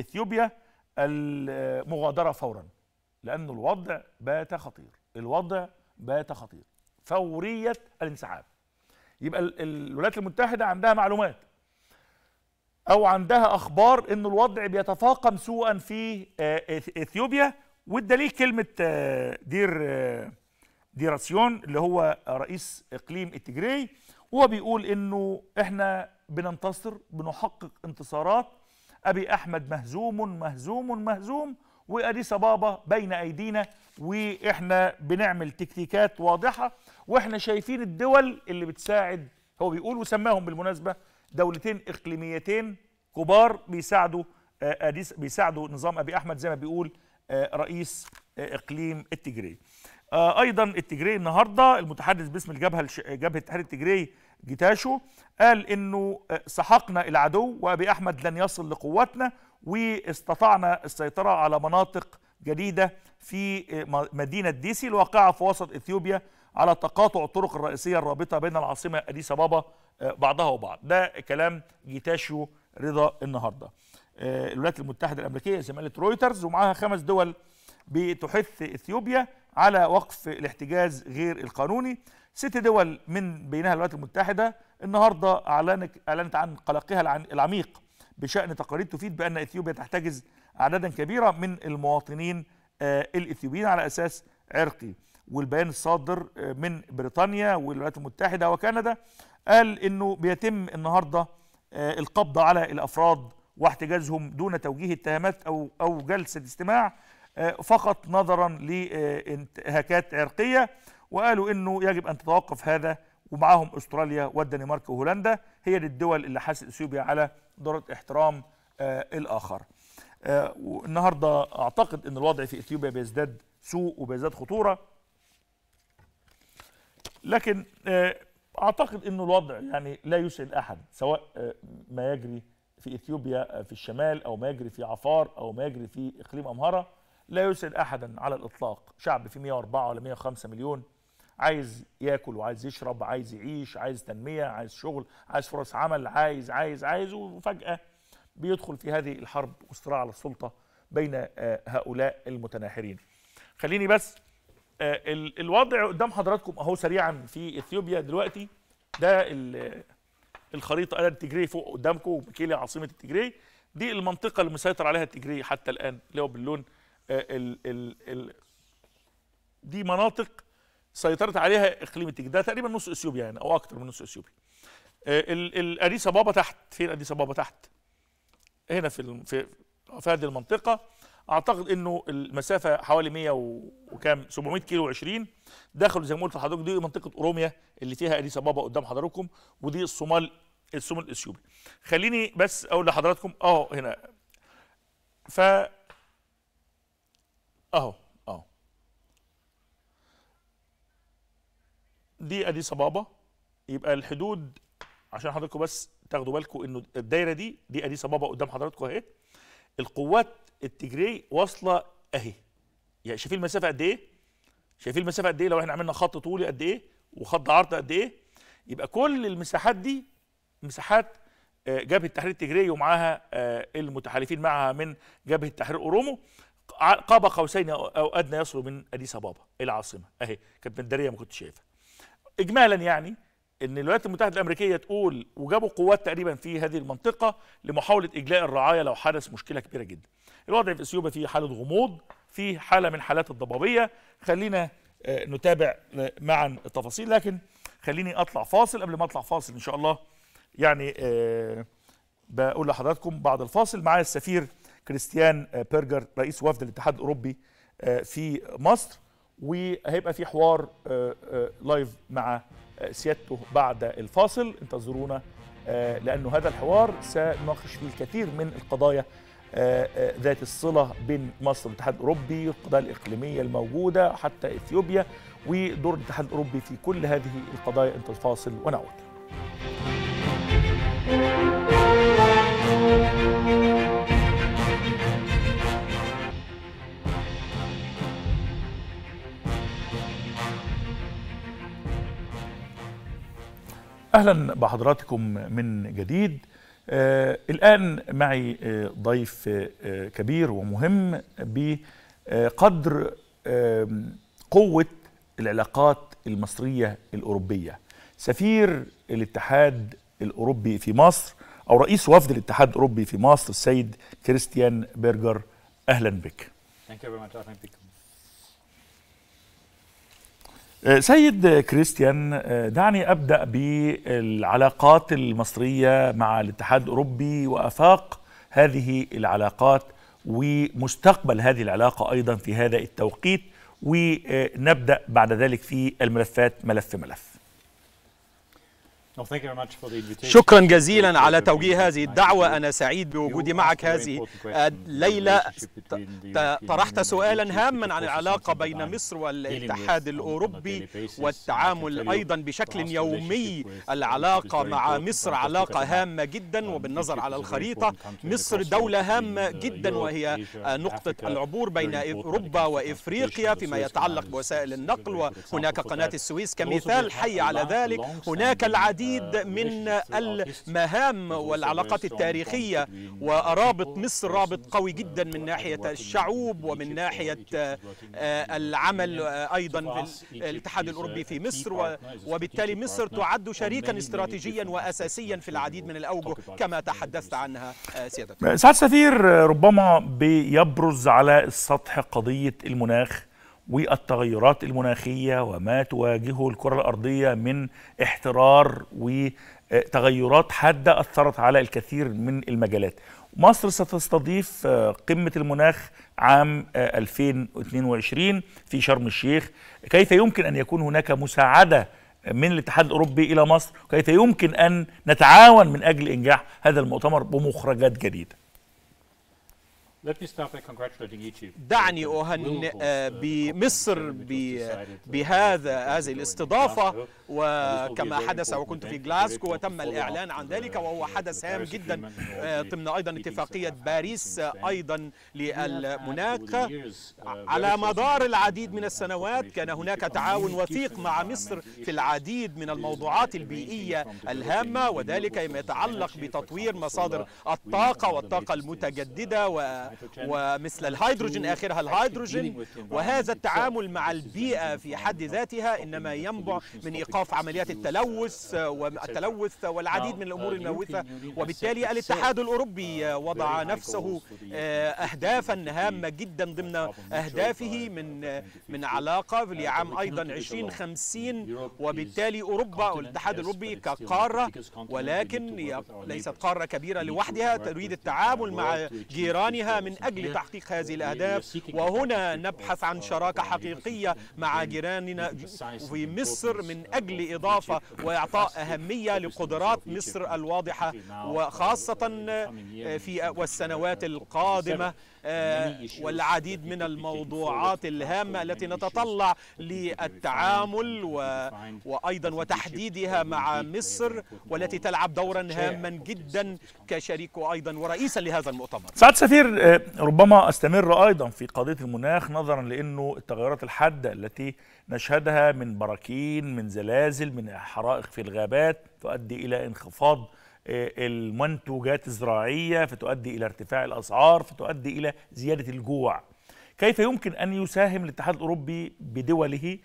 اثيوبيا المغادره فورا لان الوضع بات خطير الوضع بات خطير فوريه الانسحاب يبقى الولايات المتحده عندها معلومات او عندها اخبار ان الوضع بيتفاقم سوءا في اثيوبيا والدليل كلمه دير ديراسيون اللي هو رئيس اقليم التجري وهو بيقول انه احنا بننتصر بنحقق انتصارات ابي احمد مهزوم مهزوم مهزوم واديس بابا بين ايدينا واحنا بنعمل تكتيكات واضحه واحنا شايفين الدول اللي بتساعد هو بيقول وسماهم بالمناسبه دولتين اقليميتين كبار بيساعدوا آه، اديس بيساعدوا نظام ابي احمد زي ما بيقول آه، رئيس آه، اقليم التجري آه، ايضا التجري النهارده المتحدث باسم الجبهه جبهه الاتحاد التجري جيتاشو قال انه آه، سحقنا العدو وابي احمد لن يصل لقواتنا واستطعنا السيطره على مناطق جديده في آه، مدينه ديسي الواقعه في وسط اثيوبيا على تقاطع الطرق الرئيسيه الرابطه بين العاصمه اديس ابابا بعضها وبعض ده كلام جيتاشو رضا النهارده الولايات المتحده الامريكيه زماله رويترز ومعاها خمس دول بتحث اثيوبيا على وقف الاحتجاز غير القانوني ست دول من بينها الولايات المتحدة النهاردة أعلنت, أعلنت عن قلقها العميق بشأن تقارير تفيد بأن إثيوبيا تحتجز أعدادا كبيرة من المواطنين آه، الإثيوبيين على أساس عرقي والبيان الصادر آه، من بريطانيا والولايات المتحدة وكندا قال أنه بيتم النهاردة آه، القبض على الأفراد واحتجازهم دون توجيه اتهامات أو, أو جلسة استماع آه، فقط نظرا لانتهاكات عرقية وقالوا أنه يجب أن تتوقف هذا ومعاهم أستراليا والدنمارك وهولندا هي الدول اللي حاست إثيوبيا على دورة احترام آه، الآخر آه، النهاردة أعتقد أن الوضع في إثيوبيا بيزداد سوء وبيزداد خطورة لكن أعتقد ان الوضع يعني لا يسعد أحد سواء ما يجري في إثيوبيا في الشمال أو ما يجري في عفار أو ما يجري في إقليم أمهرة لا يسعد احدا على الاطلاق شعب في 104 ولا 105 مليون عايز ياكل وعايز يشرب عايز يعيش عايز تنميه عايز شغل عايز فرص عمل عايز عايز عايز وفجاه بيدخل في هذه الحرب والصراع على السلطه بين آه، هؤلاء المتناحرين خليني بس آه، الوضع قدام حضراتكم اهو سريعا في اثيوبيا دلوقتي ده الخريطه انا التجري فوق قدامكم مكيلي عاصمه التجري دي المنطقه اللي مسيطر عليها التجري حتى الان اللي هو باللون آه، ال ال ال دي مناطق سيطرت عليها اقليم التيك ده تقريبا نص اثيوبيا يعني او اكتر من نص اثيوبيا آه، اديس بابا تحت فين اديس بابا تحت هنا في في في هذه المنطقه اعتقد انه المسافه حوالي 100 وكام 700 كيلو 20 دخلوا زي ما قلت لحضرتك دي منطقه اوروميا اللي فيها اديس ابابا قدام حضراتكم ودي الصومال الصومال الاثيوبي خليني بس اقول لحضراتكم اه هنا ف اهو اهو دي ادي صبابه يبقى الحدود عشان حضراتكم بس تاخدوا بالكم انه الدايره دي دي ادي صبابه قدام حضراتكم اهي القوات التجري واصله اهي يعني شايفين المسافه قد ايه شايفين المسافه قد ايه لو احنا عملنا خط طولي قد ايه وخط عرض قد ايه يبقى كل المساحات دي مساحات آه، جبهه التحرير التجري ومعاها آه، المتحالفين معها من جبهه تحرير اورومو قاب قوسين او ادنى يصل من اديس ابابا العاصمه اهي كانت متداريه ما كنتش شايفها اجمالا يعني ان الولايات المتحده الامريكيه تقول وجابوا قوات تقريبا في هذه المنطقه لمحاوله اجلاء الرعايه لو حدث مشكله كبيره جدا الوضع في اثيوبيا في حاله غموض في حاله من حالات الضبابيه خلينا آه، نتابع آه، معا التفاصيل لكن خليني اطلع فاصل قبل ما اطلع فاصل ان شاء الله يعني آه، بقول لحضراتكم بعد الفاصل معايا السفير كريستيان آه، بيرجر رئيس وفد الاتحاد الاوروبي آه، في مصر وهيبقى في حوار لايف آه، مع سيادته بعد الفاصل انتظرونا لانه هذا الحوار سنناقش فيه الكثير من القضايا ذات الصله بين مصر والاتحاد الاوروبي القضايا الاقليميه الموجوده حتى اثيوبيا ودور الاتحاد الاوروبي في كل هذه القضايا انت الفاصل ونعود اهلا بحضراتكم من جديد آه الان معي آه ضيف آه كبير ومهم بقدر آه قوه العلاقات المصريه الاوروبيه سفير الاتحاد الاوروبي في مصر او رئيس وفد الاتحاد الاوروبي في مصر السيد كريستيان بيرجر اهلا بك Thank you very much. سيد كريستيان دعني ابدا بالعلاقات المصريه مع الاتحاد الاوروبي وافاق هذه العلاقات ومستقبل هذه العلاقه ايضا في هذا التوقيت ونبدا بعد ذلك في الملفات ملف ملف شكرا جزيلا على توجيه هذه الدعوة أنا سعيد بوجودي معك هذه الليلة آه، طرحت سؤالا هاما عن العلاقة بين مصر والاتحاد الأوروبي والتعامل أيضا بشكل يومي العلاقة مع مصر علاقة هامة جدا وبالنظر على الخريطة مصر دولة هامة جدا وهي نقطة العبور بين أوروبا وإفريقيا فيما يتعلق بوسائل النقل وهناك قناة السويس كمثال حي على ذلك هناك العديد العديد آه، من المهام والعلاقات التاريخية ورابط مصر رابط قوي جدا من ناحية الشعوب ومن ناحية العمل أيضا في الاتحاد الأوروبي في مصر وبالتالي مصر تعد شريكا استراتيجيا وأساسيا في العديد من الأوجه كما تحدثت عنها آه، سيادتك سعد سفير آه، ربما بيبرز على السطح قضية المناخ والتغيرات المناخية وما تواجهه الكرة الأرضية من احترار وتغيرات حادة أثرت على الكثير من المجالات مصر ستستضيف آه، قمة المناخ عام 2022 آه، في شرم الشيخ كيف يمكن أن يكون هناك مساعدة من الاتحاد الأوروبي إلى مصر كيف يمكن أن نتعاون من أجل إنجاح هذا المؤتمر بمخرجات جديدة دعني أهنئ بمصر بهذا هذه الاستضافة وكما حدث وكنت في جلاسكو وتم الإعلان عن ذلك وهو حدث هام جدا آه، ضمن أيضا اتفاقية باريس آه، أيضا للمناخ على مدار العديد من السنوات كان هناك تعاون وثيق مع مصر في العديد من الموضوعات البيئية الهامة وذلك ما يتعلق بتطوير مصادر الطاقة والطاقة المتجددة و ومثل الهيدروجين آخرها الهيدروجين وهذا التعامل مع البيئة في حد ذاتها إنما ينبع من إيقاف عمليات التلوث uh, والتلوث والعديد من uh, الأمور الملوثة وبالتالي الاتحاد الأوروبي uh, وضع نفسه آه، أهدافا هامة جدا ضمن أهدافه من آه، من علاقة لعام أيضا 2050 وبالتالي أوروبا والاتحاد الأوروبي كقارة ولكن ليست قارة كبيرة لوحدها تريد التعامل مع جيرانها من أجل تحقيق هذه الأهداف وهنا نبحث عن شراكة حقيقية مع جيراننا في مصر من أجل إضافة وإعطاء أهمية لقدرات مصر الواضحة وخاصة في والسنوات القادمة آه، والعديد من الموضوعات الهامة التي نتطلع للتعامل و... وأيضا وتحديدها مع مصر والتي تلعب دورا هاما جدا كشريك أيضا ورئيسا لهذا المؤتمر سعد سفير آه، ربما أستمر أيضا في قضية المناخ نظرا لأنه التغيرات الحادة التي نشهدها من براكين من زلازل من حرائق في الغابات تؤدي إلى انخفاض آه، المنتوجات الزراعية فتؤدي إلى ارتفاع الأسعار فتؤدي إلى زيادة الجوع كيف يمكن أن يساهم الاتحاد الأوروبي بدوله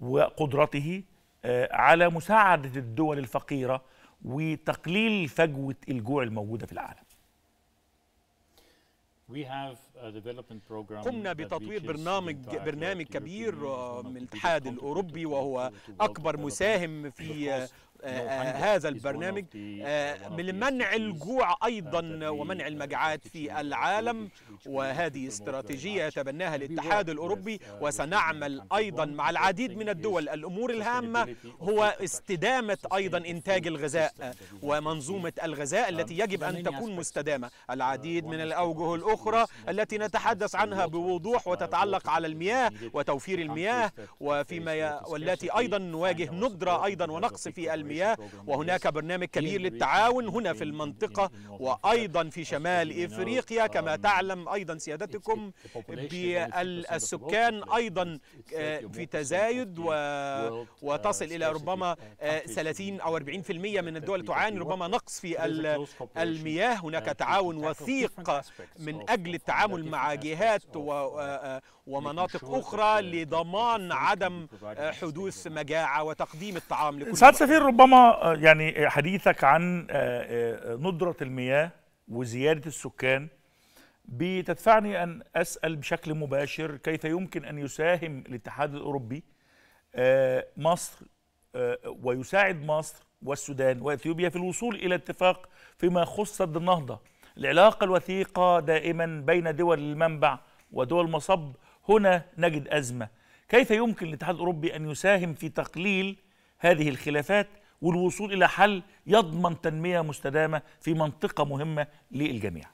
وقدرته آه، على مساعدة الدول الفقيرة وتقليل فجوة الجوع الموجودة في العالم قمنا بتطوير برنامج برنامج كبير آه، من الاتحاد الاوروبي وهو اكبر مساهم في آه، آه، هذا البرنامج آه، من منع الجوع أيضا ومنع المجاعات في العالم وهذه استراتيجية تبناها الاتحاد الأوروبي وسنعمل أيضا مع العديد من الدول الأمور الهامة هو استدامة أيضا إنتاج الغذاء ومنظومة الغذاء التي يجب أن تكون مستدامة العديد من الأوجه الأخرى التي نتحدث عنها بوضوح وتتعلق على المياه وتوفير المياه وفيما والتي أيضا نواجه ندرة أيضا ونقص في المياه المياه وهناك برنامج كبير للتعاون هنا في المنطقة وأيضا في شمال إفريقيا um, كما تعلم أيضا سيادتكم بالسكان أيضا آه، في تزايد uh, وتصل إلى ربما 30 uh, آه، أو 40% من الدول تعاني ربما نقص في المياه هناك تعاون وثيق من أجل التعامل مع جهات uh, آه، ومناطق أخرى لضمان عدم حدوث مجاعة وتقديم الطعام لكل سفير ربما ربما آه، يعني حديثك عن آه، آه، ندرة المياه وزيادة السكان بتدفعني أن أسأل بشكل مباشر كيف يمكن أن يساهم الاتحاد الأوروبي مصر ويساعد مصر والسودان وإثيوبيا في الوصول إلى اتفاق فيما يخص سد النهضة العلاقة الوثيقة دائما بين دول المنبع ودول المصب هنا نجد أزمة كيف يمكن الاتحاد الأوروبي أن يساهم في تقليل هذه الخلافات والوصول إلى حل يضمن تنمية مستدامة في منطقة مهمة للجميع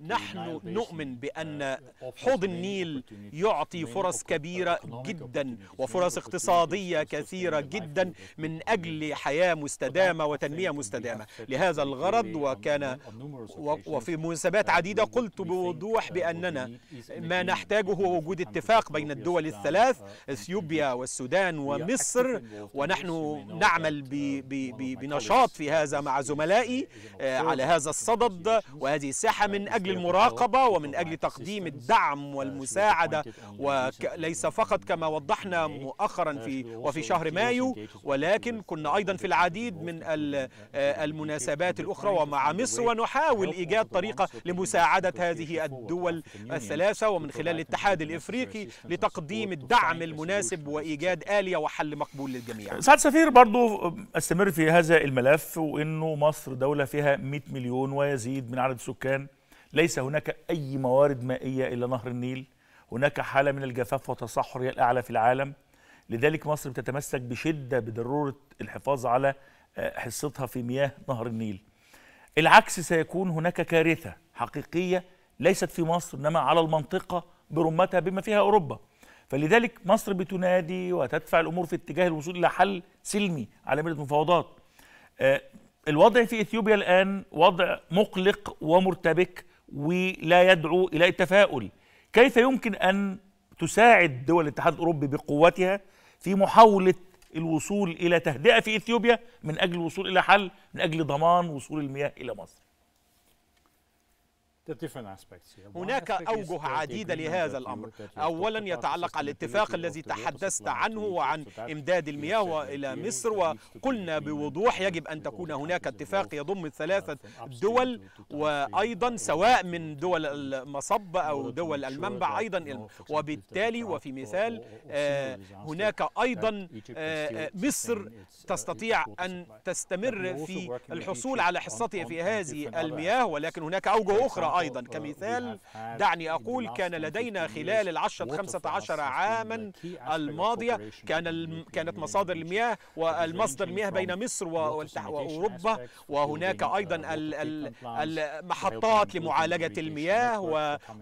نحن نؤمن uh, بأن حوض النيل يعطي فرص كبيرة جدا وفرص اقتصادية كثيرة جدا من أجل حياة مستدامة وتنمية مستدامة لهذا الغرض وكان وفي مناسبات عديدة قلت بوضوح بأننا ما نحتاجه هو وجود اتفاق بين الدول الثلاث إثيوبيا uh, والسودان ومصر ونحن نعمل uh, بنشاط في هذا مع زملائي آه، على هذا الصدد وهذا هذه الساحة من أجل المراقبة ومن أجل تقديم الدعم والمساعدة وليس فقط كما وضحنا مؤخرا في وفي شهر مايو ولكن كنا أيضا في العديد من المناسبات الأخرى ومع مصر ونحاول إيجاد طريقة لمساعدة هذه الدول الثلاثة ومن خلال الاتحاد الإفريقي لتقديم الدعم المناسب وإيجاد آلية وحل مقبول للجميع سعد سفير برضو استمر في هذا الملف وأنه مصر دولة فيها 100 مليون ويزيد من عدد السكان ليس هناك أي موارد مائية إلا نهر النيل هناك حالة من الجفاف والتصحر هي الأعلى في العالم لذلك مصر بتتمسك بشدة بضرورة الحفاظ على آه، حصتها في مياه نهر النيل العكس سيكون هناك كارثة حقيقية ليست في مصر إنما على المنطقة برمتها بما فيها أوروبا فلذلك مصر بتنادي وتدفع الأمور في اتجاه الوصول إلى حل سلمي على مائدة مفاوضات آه، الوضع في إثيوبيا الآن وضع مقلق ومرتبك ولا يدعو إلى التفاؤل كيف يمكن أن تساعد دول الاتحاد الأوروبي بقوتها في محاولة الوصول إلى تهدئة في إثيوبيا من أجل الوصول إلى حل من أجل ضمان وصول المياه إلى مصر هناك أوجه عديدة لهذا الأمر أولا يتعلق على الاتفاق الذي تحدثت عنه وعن إمداد المياه إلى مصر وقلنا بوضوح يجب أن تكون هناك اتفاق يضم الثلاثة دول وأيضا سواء من دول المصب أو دول المنبع أيضا وبالتالي وفي مثال آه، هناك أيضا آه، مصر uh, تستطيع أن تستمر في الحصول على حصتها في هذه المياه ولكن هناك أوجه أخرى أيضا كمثال دعني أقول كان لدينا خلال العشرة 15 عاما الماضية كان كانت مصادر المياه والمصدر المياه بين مصر وأوروبا وهناك أيضا المحطات لمعالجة المياه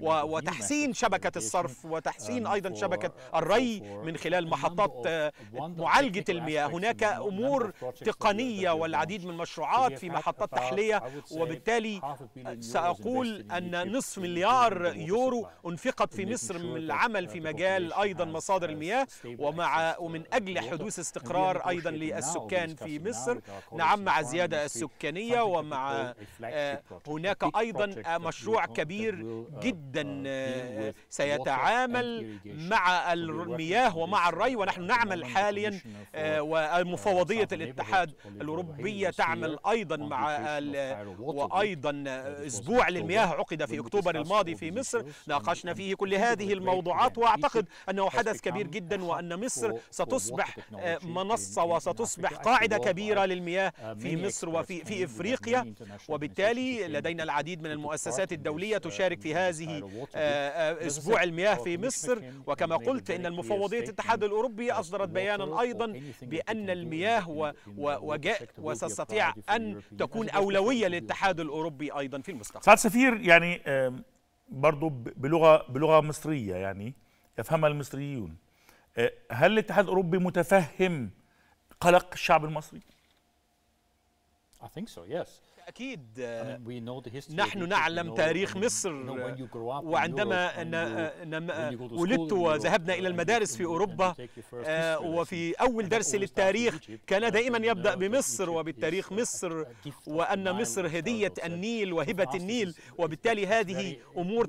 وتحسين شبكة الصرف وتحسين أيضا شبكة الري من خلال محطات معالجة المياه هناك أمور تقنية والعديد من المشروعات في محطات تحلية وبالتالي سأقول أن نصف مليار يورو أنفقت في مصر من العمل في مجال أيضا مصادر المياه ومع ومن أجل حدوث استقرار أيضا للسكان في مصر نعم مع الزيادة السكانية ومع آه، هناك أيضا مشروع uh, كبير uh, جدا uh, آه، سيتعامل مع المياه ومع الري ونحن نعمل حاليا آه، ومفوضية الاتحاد الأوروبية تعمل أيضا مع وأيضا أسبوع للمياه عقد في أكتوبر الماضي في مصر ناقشنا فيه كل هذه الموضوعات وأعتقد أنه حدث كبير جدا وأن مصر ستصبح منصة وستصبح قاعدة كبيرة للمياه في مصر وفي في إفريقيا وبالتالي لدينا العديد من المؤسسات الدولية تشارك في هذه أسبوع المياه في مصر وكما قلت إن المفوضية الاتحاد الأوروبي أصدرت بيانا أيضا بأن المياه وستستطيع أن تكون أولوية للاتحاد الأوروبي أيضا في المستقبل سعد سفير يعني برضو بلغه بلغه مصريه يعني يفهمها المصريون آه، هل الاتحاد الاوروبي متفهم قلق الشعب المصري؟ I think so, yes. أكيد نحن نعلم تاريخ مصر وعندما ولدت وذهبنا إلى المدارس في أوروبا آه، وفي أول درس للتاريخ كان دائما يبدأ بمصر وبالتاريخ مصر وأن مصر هدية النيل وهبة النيل وبالتالي هذه أمور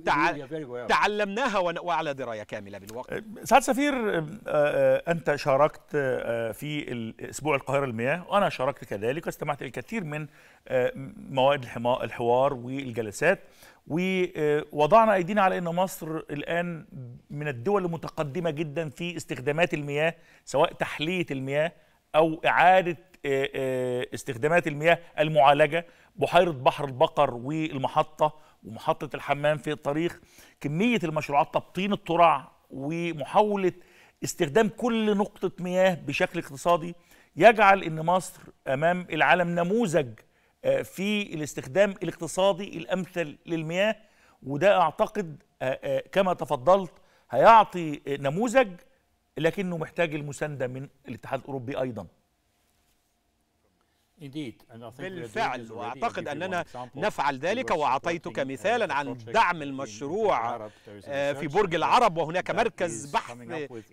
تعلمناها وعلى دراية كاملة بالوقت أه، سعد سفير أه، أنت شاركت في أسبوع القاهرة المياه وأنا شاركت كذلك واستمعت الكثير من مواعيد الحوار والجلسات ووضعنا آه، ايدينا على ان مصر الان من الدول المتقدمه جدا في استخدامات المياه سواء تحليه المياه او اعاده آه، آه، استخدامات المياه المعالجه بحيره بحر البقر والمحطه ومحطه الحمام في الطريق كميه المشروعات تبطين الترع ومحاوله استخدام كل نقطه مياه بشكل اقتصادي يجعل ان مصر امام العالم نموذج آه، في الاستخدام الاقتصادي الامثل للمياه وده اعتقد آه، آه، كما تفضلت هيعطي نموذج لكنه محتاج المسانده من الاتحاد الاوروبي ايضا بالفعل واعتقد اننا نفعل ذلك واعطيتك مثالا عن دعم المشروع آه، في برج العرب وهناك مركز بحث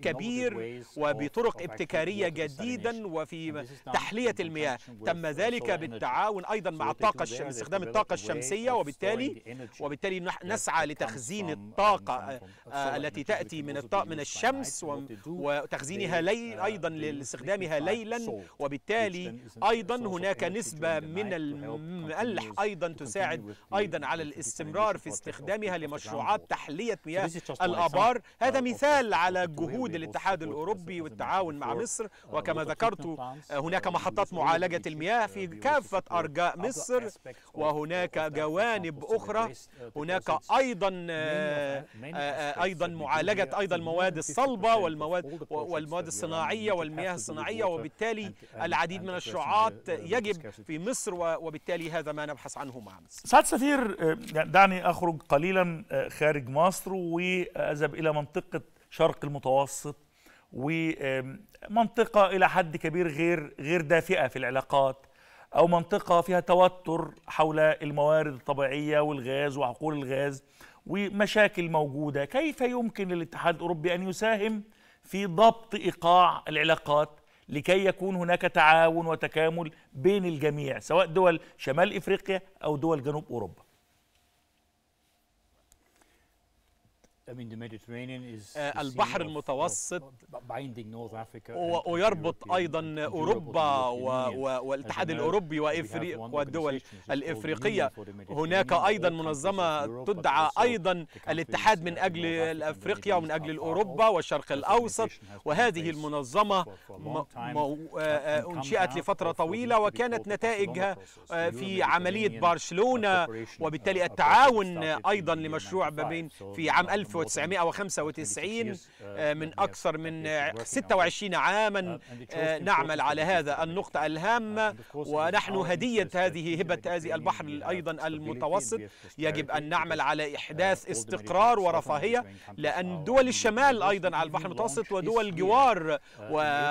كبير وبطرق ابتكاريه جديدا وفي تحليه المياه تم ذلك بالتعاون ايضا مع الطاقه باستخدام الطاقه الشمسيه وبالتالي وبالتالي نسعى لتخزين uh, الطاقه آه، التي تاتي من من الشمس وتخزينها لي uh, ايضا لاستخدامها ليلا وبالتالي ايضا هناك نسبة من الملح أيضا تساعد أيضا على الاستمرار في استخدامها لمشروعات تحلية مياه الآبار هذا مثال على جهود الاتحاد الأوروبي والتعاون مع مصر uh, وكما ذكرت آه، هناك uh, محطات معالجة المياه في كافة أرجاء مصر وهناك جوانب أخرى uh, هناك أيضا آه، آه، أيضا معالجة أيضا المواد الصلبة والمواد والمواد الصناعية والمياه الصناعية وبالتالي العديد من الشعاعات آه، يجب في مصر وبالتالي هذا ما نبحث عنه مع مصر سعد سفير آه، يعني دعني أخرج قليلا آه، خارج مصر وأذهب إلى منطقة شرق المتوسط ومنطقة إلى حد كبير غير غير دافئة في العلاقات أو منطقة فيها توتر حول الموارد الطبيعية والغاز وعقول الغاز ومشاكل موجودة كيف يمكن للاتحاد الأوروبي أن يساهم في ضبط إيقاع العلاقات لكي يكون هناك تعاون وتكامل بين الجميع سواء دول شمال افريقيا او دول جنوب اوروبا آه، البحر المتوسط ويربط ايضا اوروبا والاتحاد الاوروبي والدول الافريقيه هناك ايضا منظمه تدعى ايضا الاتحاد من اجل افريقيا ومن اجل اوروبا والشرق الاوسط وهذه المنظمه آه، آه، انشئت لفتره طويله وكانت نتائجها في عمليه برشلونه وبالتالي التعاون ايضا لمشروع ما بين في عام 1000 1995 آه، من آه، أكثر من 26 عاما نعمل على هذا النقطة الهامة ونحن هدية هذه هبة هذه البحر أيضا المتوسط يجب أن نعمل على إحداث استقرار ورفاهية لأن دول الشمال أيضا على البحر المتوسط ودول الجوار آه،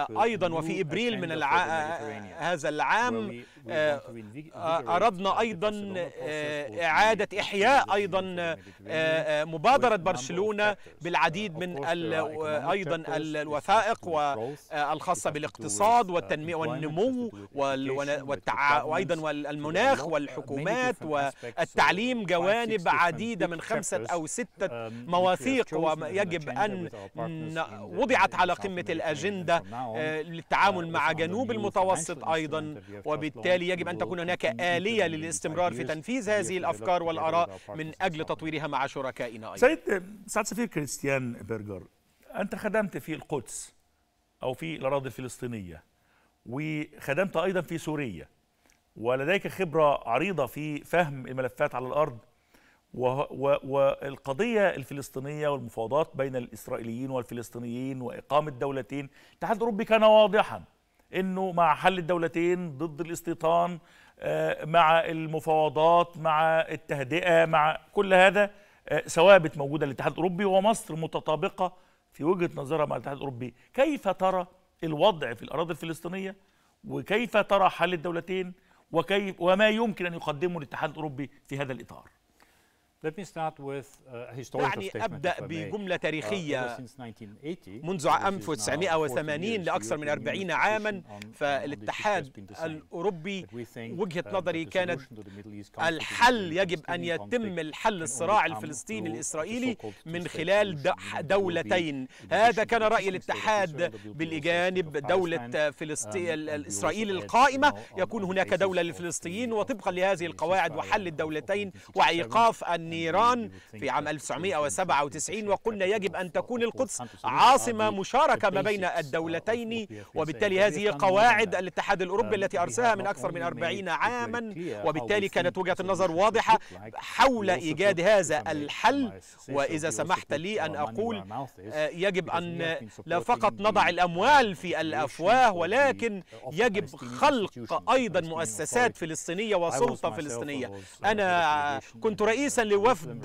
وأيضا وفي إبريل من الع... هذا العام أردنا آه، آه، أيضا آه، إعادة إحياء أيضا مبادرة برشلونة بالعديد من أيضا الوثائق الخاصة بالاقتصاد uh, والتنمية والنمو وأيضا المناخ والحكومات والتعليم uh, جوانب عديدة من خمسة أو ستة um, مواثيق ويجب أن وضعت على قمة الأجندة للتعامل مع جنوب المتوسط أيضا وبالتالي وبالتالي يجب أن تكون هناك آلية للاستمرار في تنفيذ هذه الأفكار والآراء من أجل تطويرها مع شركائنا أيضا سيد سعد سفير كريستيان برجر أنت خدمت في القدس أو في الأراضي الفلسطينية وخدمت أيضا في سوريا ولديك خبرة عريضة في فهم الملفات على الأرض والقضية الفلسطينية والمفاوضات بين الإسرائيليين والفلسطينيين وإقامة دولتين الاتحاد الأوروبي كان واضحا انه مع حل الدولتين ضد الاستيطان آه، مع المفاوضات مع التهدئه مع كل هذا آه، ثوابت موجوده للاتحاد الاوروبي ومصر متطابقه في وجهه نظرها مع الاتحاد الاوروبي كيف ترى الوضع في الاراضي الفلسطينيه وكيف ترى حل الدولتين وكيف وما يمكن ان يقدمه الاتحاد الاوروبي في هذا الاطار Let me start with uh, a historical دعني أبدأ بجملة uh, تاريخية منذ عام 1980 لأكثر من 40 عاما فالاتحاد الأوروبي uh, وجهة نظري كانت الحل يجب أن يتم الحل الصراع الفلسطيني الإسرائيلي من خلال دولتين هذا كان رأي الاتحاد بالجانب دولة um, فلسطين الإسرائيل القائمة um, يكون هناك دولة للفلسطينيين وطبقا لهذه القواعد وحل الدولتين وإيقاف أن النيران في عام 1997 وقلنا يجب أن تكون القدس عاصمة مشاركة ما بين الدولتين وبالتالي هذه قواعد الاتحاد الأوروبي التي أرساها من أكثر من 40 عاما وبالتالي كانت وجهة النظر واضحة حول إيجاد هذا الحل وإذا سمحت لي أن أقول يجب أن لا فقط نضع الأموال في الأفواه ولكن يجب خلق أيضا مؤسسات فلسطينية وسلطة فلسطينية أنا كنت رئيسا وفد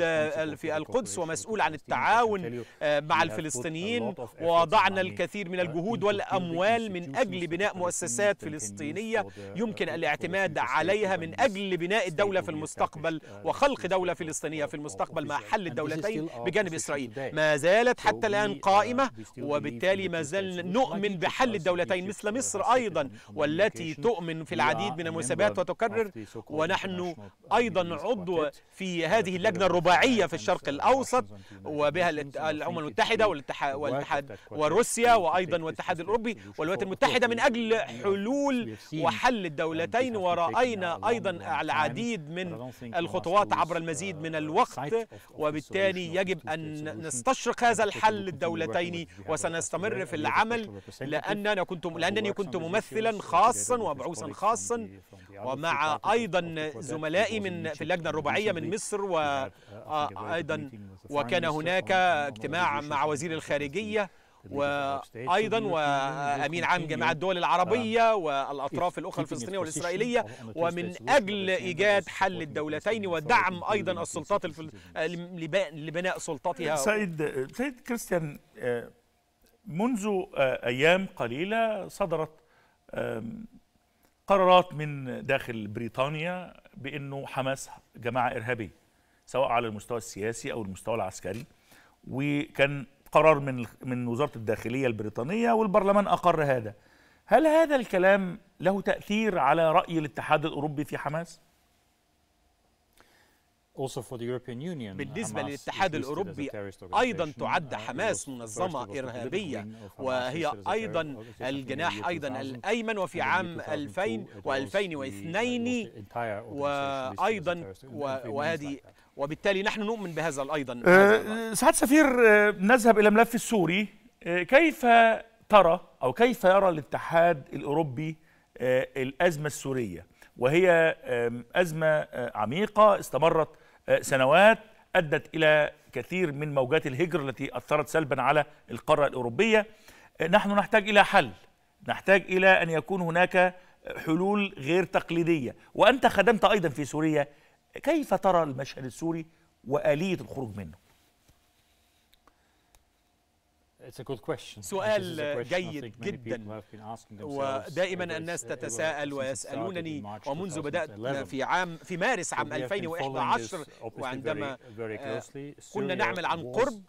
في القدس ومسؤول عن التعاون مع الفلسطينيين ووضعنا الكثير من الجهود والأموال من أجل بناء مؤسسات فلسطينية يمكن الاعتماد عليها من أجل بناء الدولة في المستقبل وخلق دولة فلسطينية في المستقبل مع حل الدولتين بجانب إسرائيل ما زالت حتى الآن قائمة وبالتالي ما زلنا نؤمن بحل الدولتين مثل مصر أيضا والتي تؤمن في العديد من المناسبات وتكرر ونحن أيضا عضو في هذه اللجنة الرباعية في الشرق الأوسط وبها الأمم المتحدة والاتحاد وروسيا وأيضا والاتحاد الأوروبي والولايات المتحدة من أجل حلول وحل الدولتين ورأينا أيضا العديد من الخطوات عبر المزيد من الوقت وبالتالي يجب أن نستشرق هذا الحل الدولتين وسنستمر في العمل لأننا كنت لأنني كنت ممثلا خاصا وبعوثا خاصا ومع أيضا زملائي من في اللجنة الرباعية من مصر و آه، ايضا وكان هناك اجتماع مع وزير الخارجيه وايضا وامين عام جماعة الدول نعم. العربيه والاطراف الاخرى الفلسطينيه والاسرائيليه ومن اجل ايجاد حل الدولتين ودعم ايضا السلطات آه، لبناء سلطتها سيد سيد كريستيان آه، منذ ايام قليله صدرت قرارات من داخل بريطانيا بانه حماس جماعه ارهابيه سواء على المستوى السياسي او المستوى العسكري وكان قرار من من وزاره الداخليه البريطانيه والبرلمان اقر هذا هل هذا الكلام له تاثير على راي الاتحاد الاوروبي في حماس بالنسبة للاتحاد الأوروبي أيضا تعد حماس منظمة إرهابية وهي أيضا الجناح أيضا الأيمن وفي عام 2000 و2002 وأيضا وهذه وبالتالي نحن نؤمن بهذا أيضا أه سعادة سفير آه، نذهب إلى ملف السوري آه، كيف ترى أو كيف يرى الاتحاد الأوروبي آه، الأزمة السورية وهي أزمة عميقة استمرت سنوات أدت إلى كثير من موجات الهجر التي أثرت سلبا على القارة الأوروبية نحن نحتاج إلى حل نحتاج إلى أن يكون هناك حلول غير تقليدية وأنت خدمت أيضا في سوريا كيف ترى المشهد السوري وآلية الخروج منه سؤال جيد جدا ودائما الناس uh, تتساءل ويسألونني ومنذ بدأت في عام في مارس عام 2011 وعندما آه، كنا نعمل عن قرب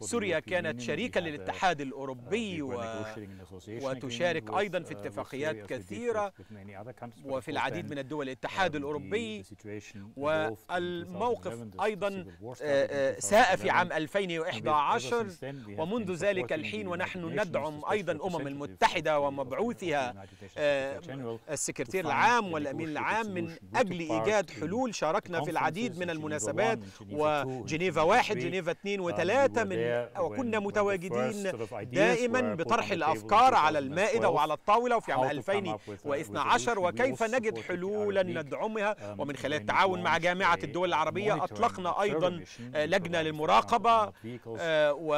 سوريا كانت شريكا uh, للاتحاد الأوروبي وتشارك أيضا uh, في اتفاقيات كثيرة وفي العديد من الدول um, الاتحاد الأوروبي والموقف أيضا آه، آه، ساء في عام 2011 ومنذ ذلك الحين ونحن ندعم أيضا الأمم المتحدة ومبعوثها آه، السكرتير العام والأمين العام من أجل إيجاد حلول شاركنا في العديد من المناسبات وجنيفا واحد جنيفا اثنين وثلاثة من وكنا متواجدين دائما بطرح الأفكار على المائدة وعلى الطاولة وفي عام 2012 وكيف نجد حلولا ندعمها um, ومن خلال التعاون مع جامعة الدول العربية أطلقنا أيضا لجنة للمراقبة آه، و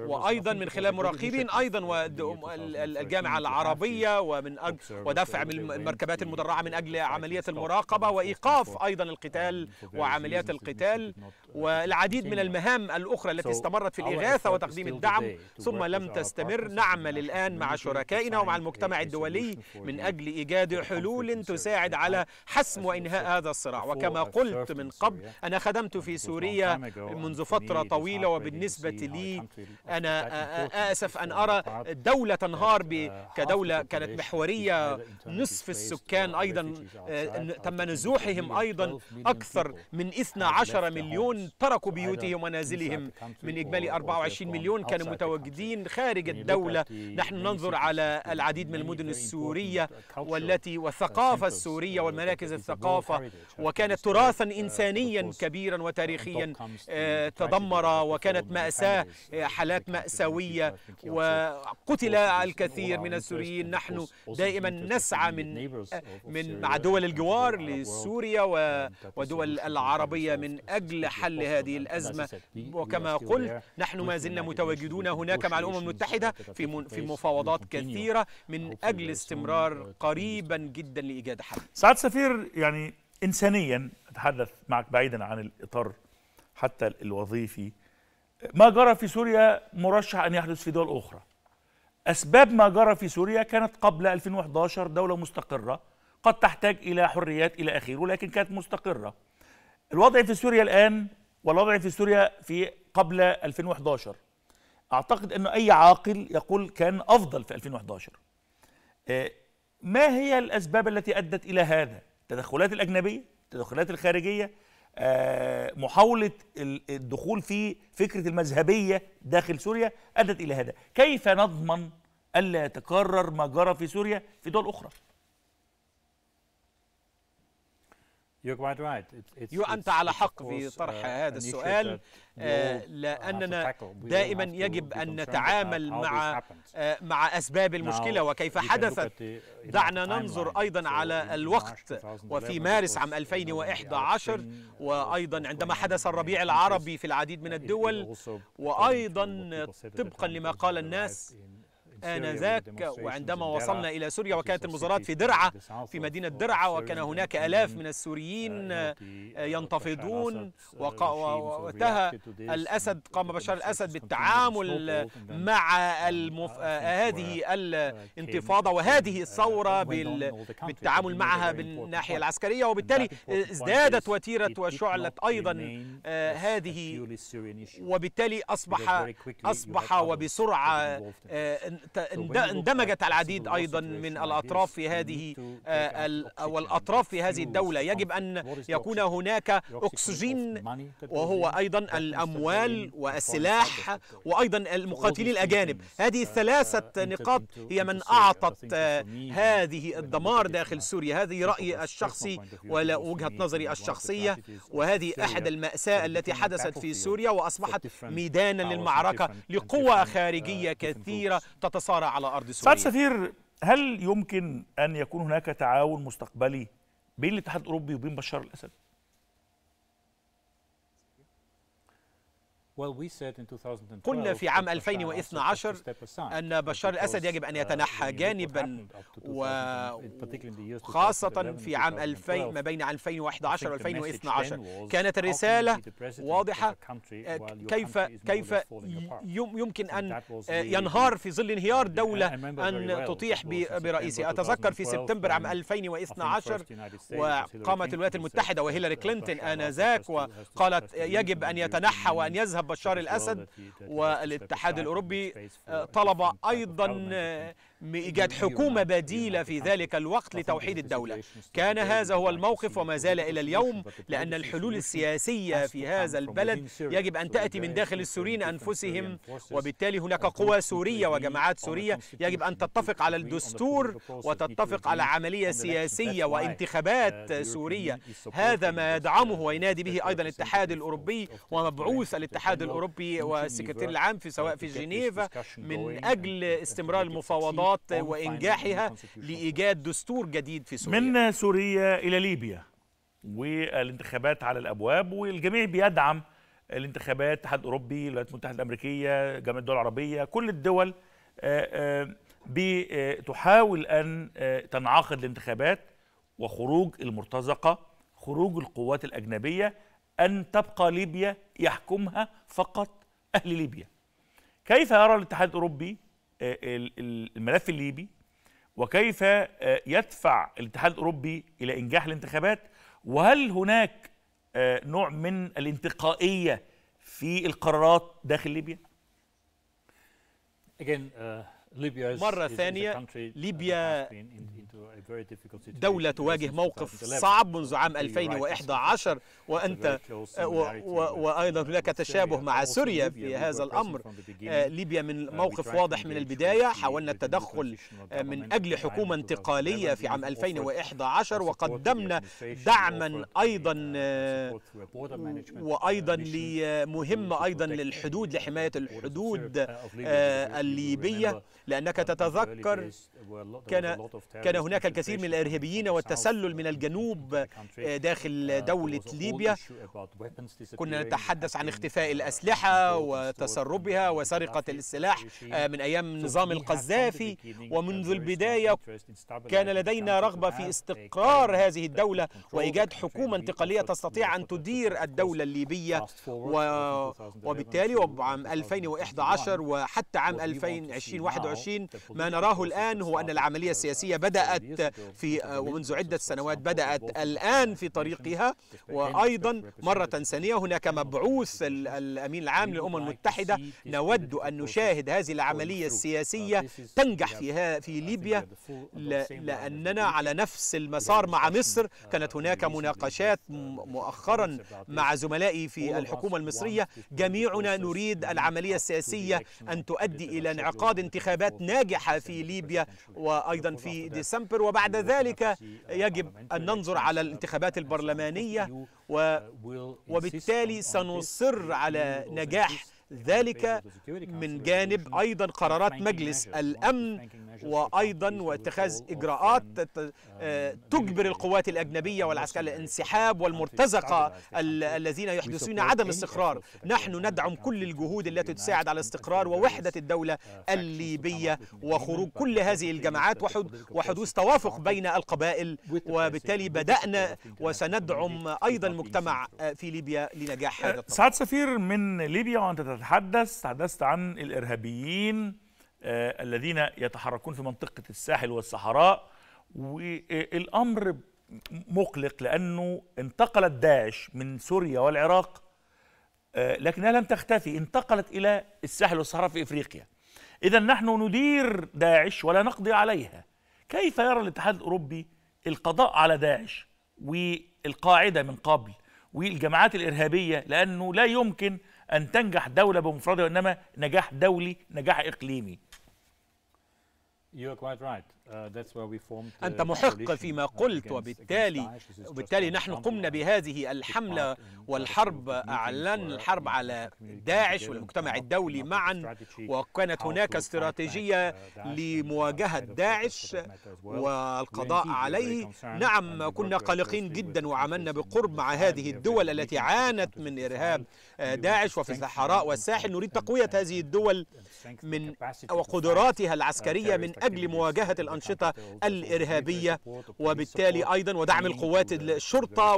وايضا من خلال مراقبين ايضا والجامعه العربيه ومن أجل ودفع المركبات المدرعه من اجل عمليه المراقبه وايقاف ايضا القتال وعمليات القتال والعديد من المهام الاخرى التي استمرت في الاغاثه وتقديم الدعم ثم لم تستمر نعمل الان مع شركائنا ومع المجتمع الدولي من اجل ايجاد حلول تساعد على حسم وانهاء هذا الصراع وكما قلت من قبل انا خدمت في سوريا منذ فتره طويله وبالنسبه لي أنا آسف أن أرى دولة تنهار uh, كدولة كانت محورية نصف السكان أيضا آه، تم نزوحهم أيضا أكثر من 12 مليون تركوا بيوتهم ومنازلهم من إجمالي 24 مليون كانوا متواجدين خارج الدولة نحن ننظر على العديد من المدن السورية والتي uh, والثقافة السورية uh, والمراكز الثقافة وكانت تراثا إنسانيا كبيرا وتاريخيا آه، تدمر وكانت مأساة حالات مأساوية وقتل الكثير من السوريين نحن دائما نسعى من من مع دول الجوار لسوريا ودول العربية من أجل حل هذه الأزمة وكما قلت نحن ما زلنا متواجدون هناك مع الأمم المتحدة في في مفاوضات كثيرة من أجل استمرار قريبا جدا لإيجاد حل سعد سفير يعني إنسانيا أتحدث معك بعيدا عن الإطار حتى الوظيفي ما جرى في سوريا مرشح أن يحدث في دول أخرى أسباب ما جرى في سوريا كانت قبل 2011 دولة مستقرة قد تحتاج إلى حريات إلى آخره ولكن كانت مستقرة الوضع في سوريا الآن والوضع في سوريا في قبل 2011 أعتقد أنه أي عاقل يقول كان أفضل في 2011 آه، ما هي الأسباب التي أدت إلى هذا؟ التدخلات الأجنبية؟ التدخلات الخارجية؟ آه، محاولة الدخول في فكرة المذهبية داخل سوريا أدت إلى هذا كيف نضمن ألا يتكرر ما جرى في سوريا في دول أخرى أنت على حق في طرح uh, هذا السؤال uh, لأننا دائما يجب أن نتعامل مع آه، مع أسباب المشكلة وكيف حدثت دعنا ننظر أيضا على الوقت وفي مارس عام 2011 uh, وأيضا عندما حدث الربيع العربي في العديد من الدول وأيضا طبقا لما قال الناس آنذاك وعندما وصلنا إلى سوريا وكانت المظاهرات في درعة في مدينة درعة وكان هناك آلاف من السوريين آه، آه، آه، ينتفضون وقتها الأسد قام بشار الأسد بالتعامل مع المف... هذه الانتفاضة وهذه الثورة بال... بالتعامل معها بالناحية العسكرية وبالتالي ازدادت وتيرة وشعلت أيضا هذه وبالتالي أصبح أصبح وبسرعة اندمجت العديد أيضا من آه، الأطراف في هذه والأطراف في هذه الدولة يجب أن يكون هناك أكسجين وهو أيضا الأموال والسلاح وأيضا المقاتلين الأجانب آه، هذه الثلاثة آه، نقاط هي من أعطت هذه يعني الدمار داخل سوريا هذه رأيي الشخصي ولا وجهة نظري الشخصية وهذه أحد المأساة التي حدثت في سوريا وأصبحت ميدانا للمعركة لقوى خارجية كثيرة تتطلب تتصارع على أرض سوريا سعد سفير هل يمكن أن يكون هناك تعاون مستقبلي بين الاتحاد الأوروبي وبين بشار الأسد؟ قلنا في عام 2012 أن بشار الأسد يجب أن uh, يتنحى جانبا وخاصة في عام 2000 ما بين 2011 و 2012 كانت الرسالة واضحة آه، كيف كيف يمكن أن ينهار في ظل انهيار دولة أن تطيح برئيسها أتذكر في سبتمبر عام 2012 وقامت الولايات المتحدة وهيلاري كلينتون آنذاك وقالت يجب أن يتنحى وأن يذهب بشار الأسد والاتحاد الأوروبي آه، طلب أيضا بإيجاد أيوة، حكومة نعم، بديلة أيوة، في نعم، ذلك نعم. الوقت لتوحيد الدولة كان هذا هو الموقف وما زال إلى اليوم لأن الحلول السياسية في هذا البلد يجب أن تأتي من داخل السوريين أنفسهم وبالتالي هناك قوى سورية وجماعات سورية يجب أن تتفق على الدستور وتتفق على عملية سياسية وانتخابات سورية هذا ما يدعمه وينادي به أيضا الاتحاد الأوروبي ومبعوث الاتحاد الأوروبي والسكرتير العام في سواء في جنيف من أجل استمرار المفاوضات الخيارات وإنجاحها لإيجاد دستور جديد في سوريا من سوريا إلى ليبيا والانتخابات على الأبواب والجميع بيدعم الانتخابات الاتحاد الأوروبي الولايات المتحدة الأمريكية جامعة الدول العربية كل الدول آه، آه، بتحاول آه، أن تنعقد الانتخابات وخروج المرتزقة خروج القوات الأجنبية أن تبقى ليبيا يحكمها فقط أهل ليبيا كيف يرى الاتحاد الأوروبي آه، الملف الليبي وكيف آه، يدفع الاتحاد الاوروبي الى انجاح الانتخابات وهل هناك آه، نوع من الانتقائيه في القرارات داخل ليبيا؟ Again, uh... مرة ثانية ليبيا دولة تواجه موقف صعب منذ عام 2011 وأنت آه، وأيضا هناك تشابه مع سوريا في هذا الأمر آه، ليبيا من uh, موقف واضح من البداية حاولنا التدخل آه، من أجل حكومة انتقالية في عام 2011 وقدمنا دعما أيضا uh, uh, وأيضا لمهمة أيضا للحدود لحماية الحدود الليبية لأنك تتذكر كان كان هناك الكثير من الإرهابيين والتسلل من الجنوب داخل دولة ليبيا ليبيا كنا نتحدث عن اختفاء الأسلحة وتسربها وسرقة السلاح آه، من أيام نظام القذافي ومنذ البداية كان لدينا رغبة في استقرار هذه الدولة وإيجاد حكومة انتقالية تستطيع أن تدير الدولة الليبية وبالتالي وعام 2011 وحتى عام 2021 ما نراه الآن هو أن العملية السياسية بدأت في آه، ومنذ عدة سنوات بدأت الآن في طريقها وأيضا أيضا مرة ثانية هناك مبعوث الأمين العام للأمم المتحدة نود أن نشاهد هذه العملية السياسية تنجح فيها في ليبيا لأننا على نفس المسار مع مصر كانت هناك مناقشات مؤخرا مع زملائي في الحكومة المصرية جميعنا نريد العملية السياسية أن تؤدي إلى انعقاد انتخابات ناجحة في ليبيا وأيضا في ديسمبر وبعد ذلك يجب أن ننظر على الانتخابات البرلمانية و uh, وبالتالي سنصر على نجاح ذلك من جانب أيضا قرارات مجلس الأمن وأيضا واتخاذ إجراءات تجبر القوات الأجنبية والعسكرية الانسحاب والمرتزقة الذين يحدثون عدم استقرار نحن ندعم كل الجهود التي تساعد على استقرار ووحدة الدولة الليبية وخروج كل هذه الجماعات وحدوث توافق بين القبائل وبالتالي بدأنا وسندعم أيضا المجتمع في ليبيا لنجاح هذا سعد سفير من ليبيا وأنت تتحدث تحدثت عن الإرهابيين آه، الذين يتحركون في منطقة الساحل والصحراء والأمر مقلق لأنه انتقلت داعش من سوريا والعراق آه، لكنها لم تختفي انتقلت إلى الساحل والصحراء في إفريقيا إذا نحن ندير داعش ولا نقضي عليها كيف يرى الاتحاد الأوروبي القضاء على داعش والقاعدة من قبل والجماعات الإرهابية لأنه لا يمكن أن تنجح دولة بمفردها وإنما نجاح دولي نجاح إقليمي Uh, أنت محق uh, فيما قلت وبالتالي وبالتالي نحن قمنا بهذه الحملة والحرب أعلن الحرب على داعش والمجتمع الدولي معا وكانت هناك استراتيجية uh, لمواجهة داعش والقضاء عليه نعم كنا قلقين جدا وعملنا بقرب مع هذه الدول التي عانت من إرهاب داعش وفي الصحراء والساحل نريد تقوية هذه الدول من وقدراتها uh, العسكرية من أجل مواجهة الأنشطة الإرهابية وبالتالي أيضا ودعم القوات الشرطة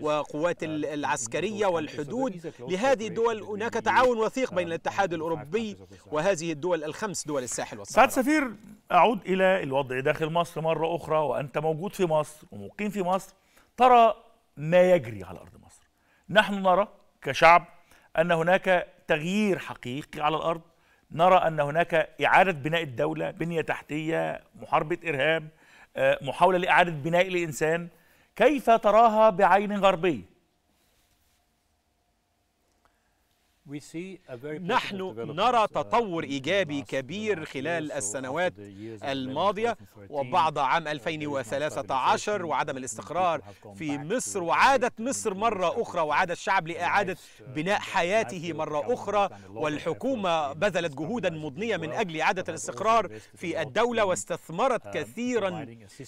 وقوات uh, العسكرية والحدود لهذه الدول هناك تعاون وثيق بين الاتحاد الأوروبي وهذه الدول الخمس دول الساحل والصحراء سعد سفير أعود إلى الوضع داخل مصر مرة أخرى وأنت موجود في مصر ومقيم في مصر ترى ما يجري على أرض مصر نحن نرى كشعب أن هناك تغيير حقيقي على الأرض نرى أن هناك إعادة بناء الدولة بنية تحتية محاربة إرهاب آه، محاولة لإعادة بناء الإنسان كيف تراها بعين غربية نحن نرى uh, تطور إيجابي uh, كبير خلال السنوات الماضية وبعد عام 2013 uh, وعدم الاستقرار في مصر وعادت مصر مرة أخرى وعاد الشعب لإعادة بناء حياته مرة أخرى والحكومة بذلت جهودا مضنية من أجل إعادة الاستقرار في الدولة واستثمرت كثيرا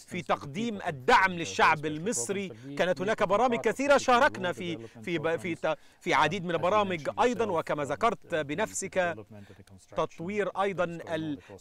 في تقديم الدعم للشعب المصري كانت هناك برامج كثيرة شاركنا في في في في عديد من البرامج أيضا وكما ذكرت بنفسك تطوير أيضا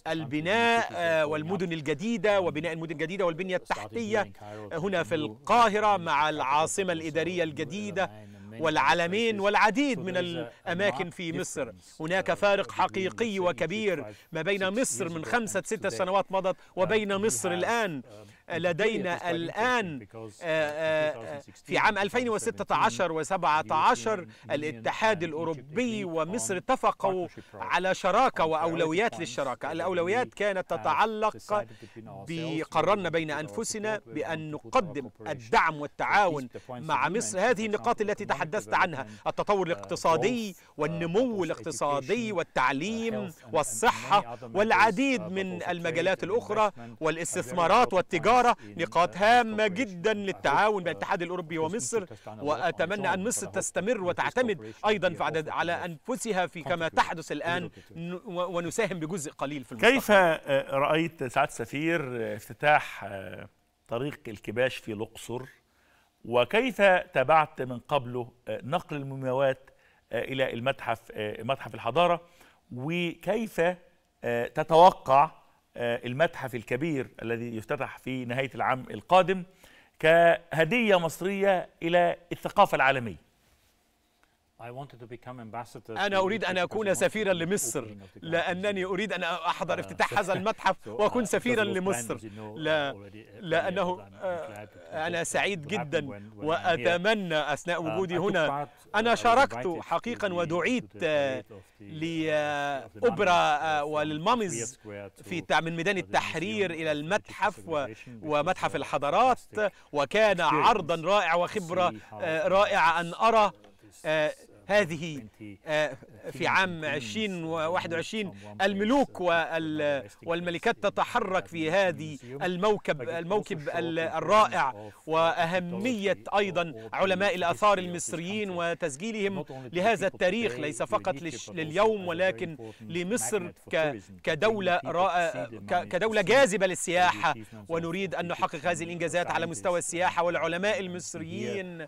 البناء آه، والمدن الجديدة وبناء المدن الجديدة والبنية التحتية هنا في القاهرة مع العاصمة الإدارية الجديدة والعلمين والعديد من الأماكن في مصر هناك فارق حقيقي وكبير ما بين مصر من خمسة ستة سنوات مضت وبين مصر الآن لدينا الآن آه، آه، في عام 2016 و17 الاتحاد uh, الأوروبي ومصر اتفقوا على شراكة وأولويات للشراكة الأولويات كانت uh, تتعلق بقررنا بين أنفسنا بأن نقدم الدعم والتعاون مع مصر هذه النقاط التي تحدثت عنها التطور uh, الاقتصادي والنمو الاقتصادي والتعليم والصحة والعديد من المجالات الأخرى والاستثمارات والتجارة التجارة نقاط هامة جدا للتعاون بين الاتحاد الأوروبي ومصر وأتمنى أن مصر تستمر وتعتمد أيضا على أنفسها في كما تحدث الآن ونساهم بجزء قليل في كيف رأيت سعادة السفير افتتاح آه، طريق الكباش في الأقصر وكيف تابعت من قبله آه، نقل المومياوات آه، إلى المتحف متحف الحضارة وكيف تتوقع آه، المتحف الكبير الذي يفتتح في نهاية العام القادم كهدية مصرية إلى الثقافة العالمية أنا أريد أن أكون سفيرا لمصر لأنني أريد أن أحضر uh, افتتاح هذا المتحف وأكون سفيرا لمصر لا uh, لأنه uh, أنا سعيد جدا وأتمنى أثناء um, وجودي هنا أنا شاركت حقيقا ودعيت لأوبرا وللمامز في من ميدان التحرير إلى المتحف ومتحف الحضارات وكان عرضا رائع وخبرة رائعة أن أرى Uh, هذه آه، في عام 2021 الملوك والملكات تتحرك في هذه الموكب الموكب الرائع وأهمية أيضا علماء الآثار المصريين وتسجيلهم لهذا التاريخ ليس فقط لليوم ولكن لمصر كدولة كدولة جاذبة للسياحة ونريد أن نحقق هذه الإنجازات على مستوى السياحة والعلماء المصريين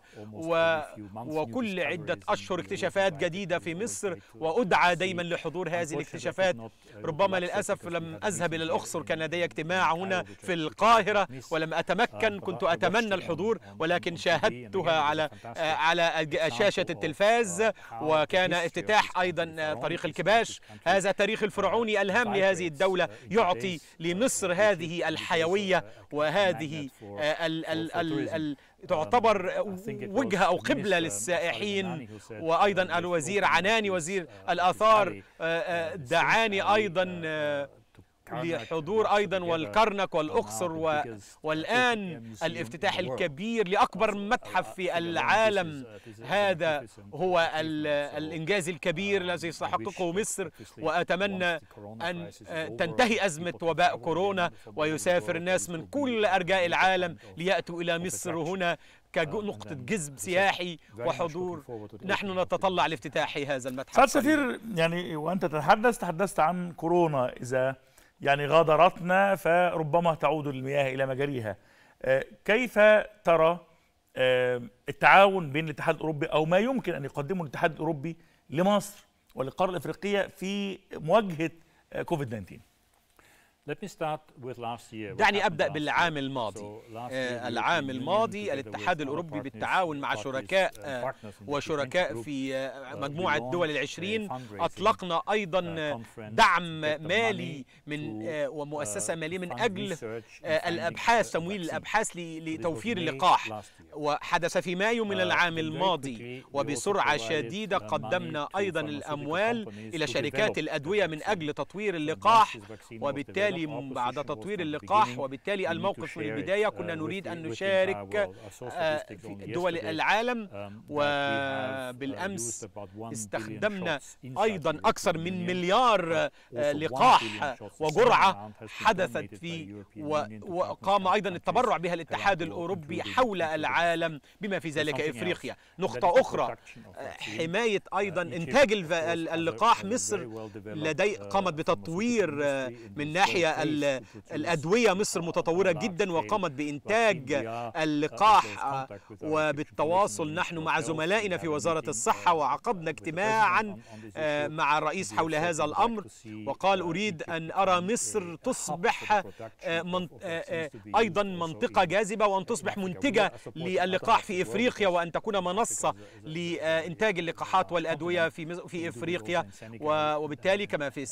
وكل عدة أشهر اكتشافات جديدة في مصر وأدعى دايما لحضور هذه الاكتشافات ربما للأسف لم أذهب إلى الأقصر كان لدي اجتماع هنا في القاهرة ولم أتمكن كنت أتمنى الحضور ولكن شاهدتها على على شاشة التلفاز وكان افتتاح أيضا طريق الكباش هذا تاريخ الفرعوني ألهام لهذه الدولة يعطي لمصر هذه الحيوية وهذه ال ال ال ال تعتبر um, وجهه او قبله للسائحين وايضا الوزير عناني وزير الاثار uh, آه، uh, آه، دعاني ايضا uh, آه، لحضور أيضا والكرنك آه، والأقصر آه، والآن الافتتاح الكبير لأكبر متحف في العالم هذا هو الإنجاز الكبير um, الذي سيحققه مصر وأتمنى أن آه، تنتهي أزمة وباء كورونا ويسافر الناس من كل أرجاء العالم ليأتوا إلى مصر هنا uh, كنقطة جذب سياحي وحضور نحن نتطلع لافتتاح هذا المتحف سعد سفير يعني وأنت تتحدث تحدثت عن كورونا إذا يعني غادرتنا فربما تعود المياه إلى مجاريها آه، كيف ترى آه، التعاون بين الاتحاد الأوروبي أو ما يمكن أن يقدمه الاتحاد الأوروبي لمصر والقاره الأفريقية في مواجهة آه، كوفيد 19 دعني أبدأ بالعام الماضي آه، العام الماضي الاتحاد الأوروبي بالتعاون مع شركاء uh, آه، وشركاء في آه، uh, مجموعة دول العشرين أطلقنا أيضا uh, دعم مالي من ومؤسسة مالية من أجل الأبحاث تمويل الأبحاث لتوفير اللقاح وحدث في مايو من العام الماضي وبسرعة شديدة قدمنا أيضا الأموال إلى شركات الأدوية من أجل تطوير اللقاح وبالتالي وبالتالي بعد تطوير اللقاح وبالتالي الموقف من البداية uh, كنا نريد أن نشارك آه، في دول العالم um, وبالأمس uh, استخدمنا أيضا أكثر من مليار آه، لقاح وجرعة حدثت في وقام أيضا التبرع بها الاتحاد الأوروبي حول العالم بما في ذلك إفريقيا نقطة أخرى آه، حماية uh, أيضا إنتاج اللقاح مصر لدي قامت بتطوير من ناحية الأدوية مصر متطورة نعم. جدا وقامت بإنتاج اللقاح وبالتواصل نحن مع زملائنا في وزارة الصحة وعقدنا اجتماعا آه، مع الرئيس حول هذا الأمر وقال أريد أن أرى مصر تصبح آه، آه، أيضا منطقة جاذبة وأن تصبح منتجة للقاح في إفريقيا وأن تكون منصة لإنتاج اللقاحات والأدوية في في إفريقيا وبالتالي كما في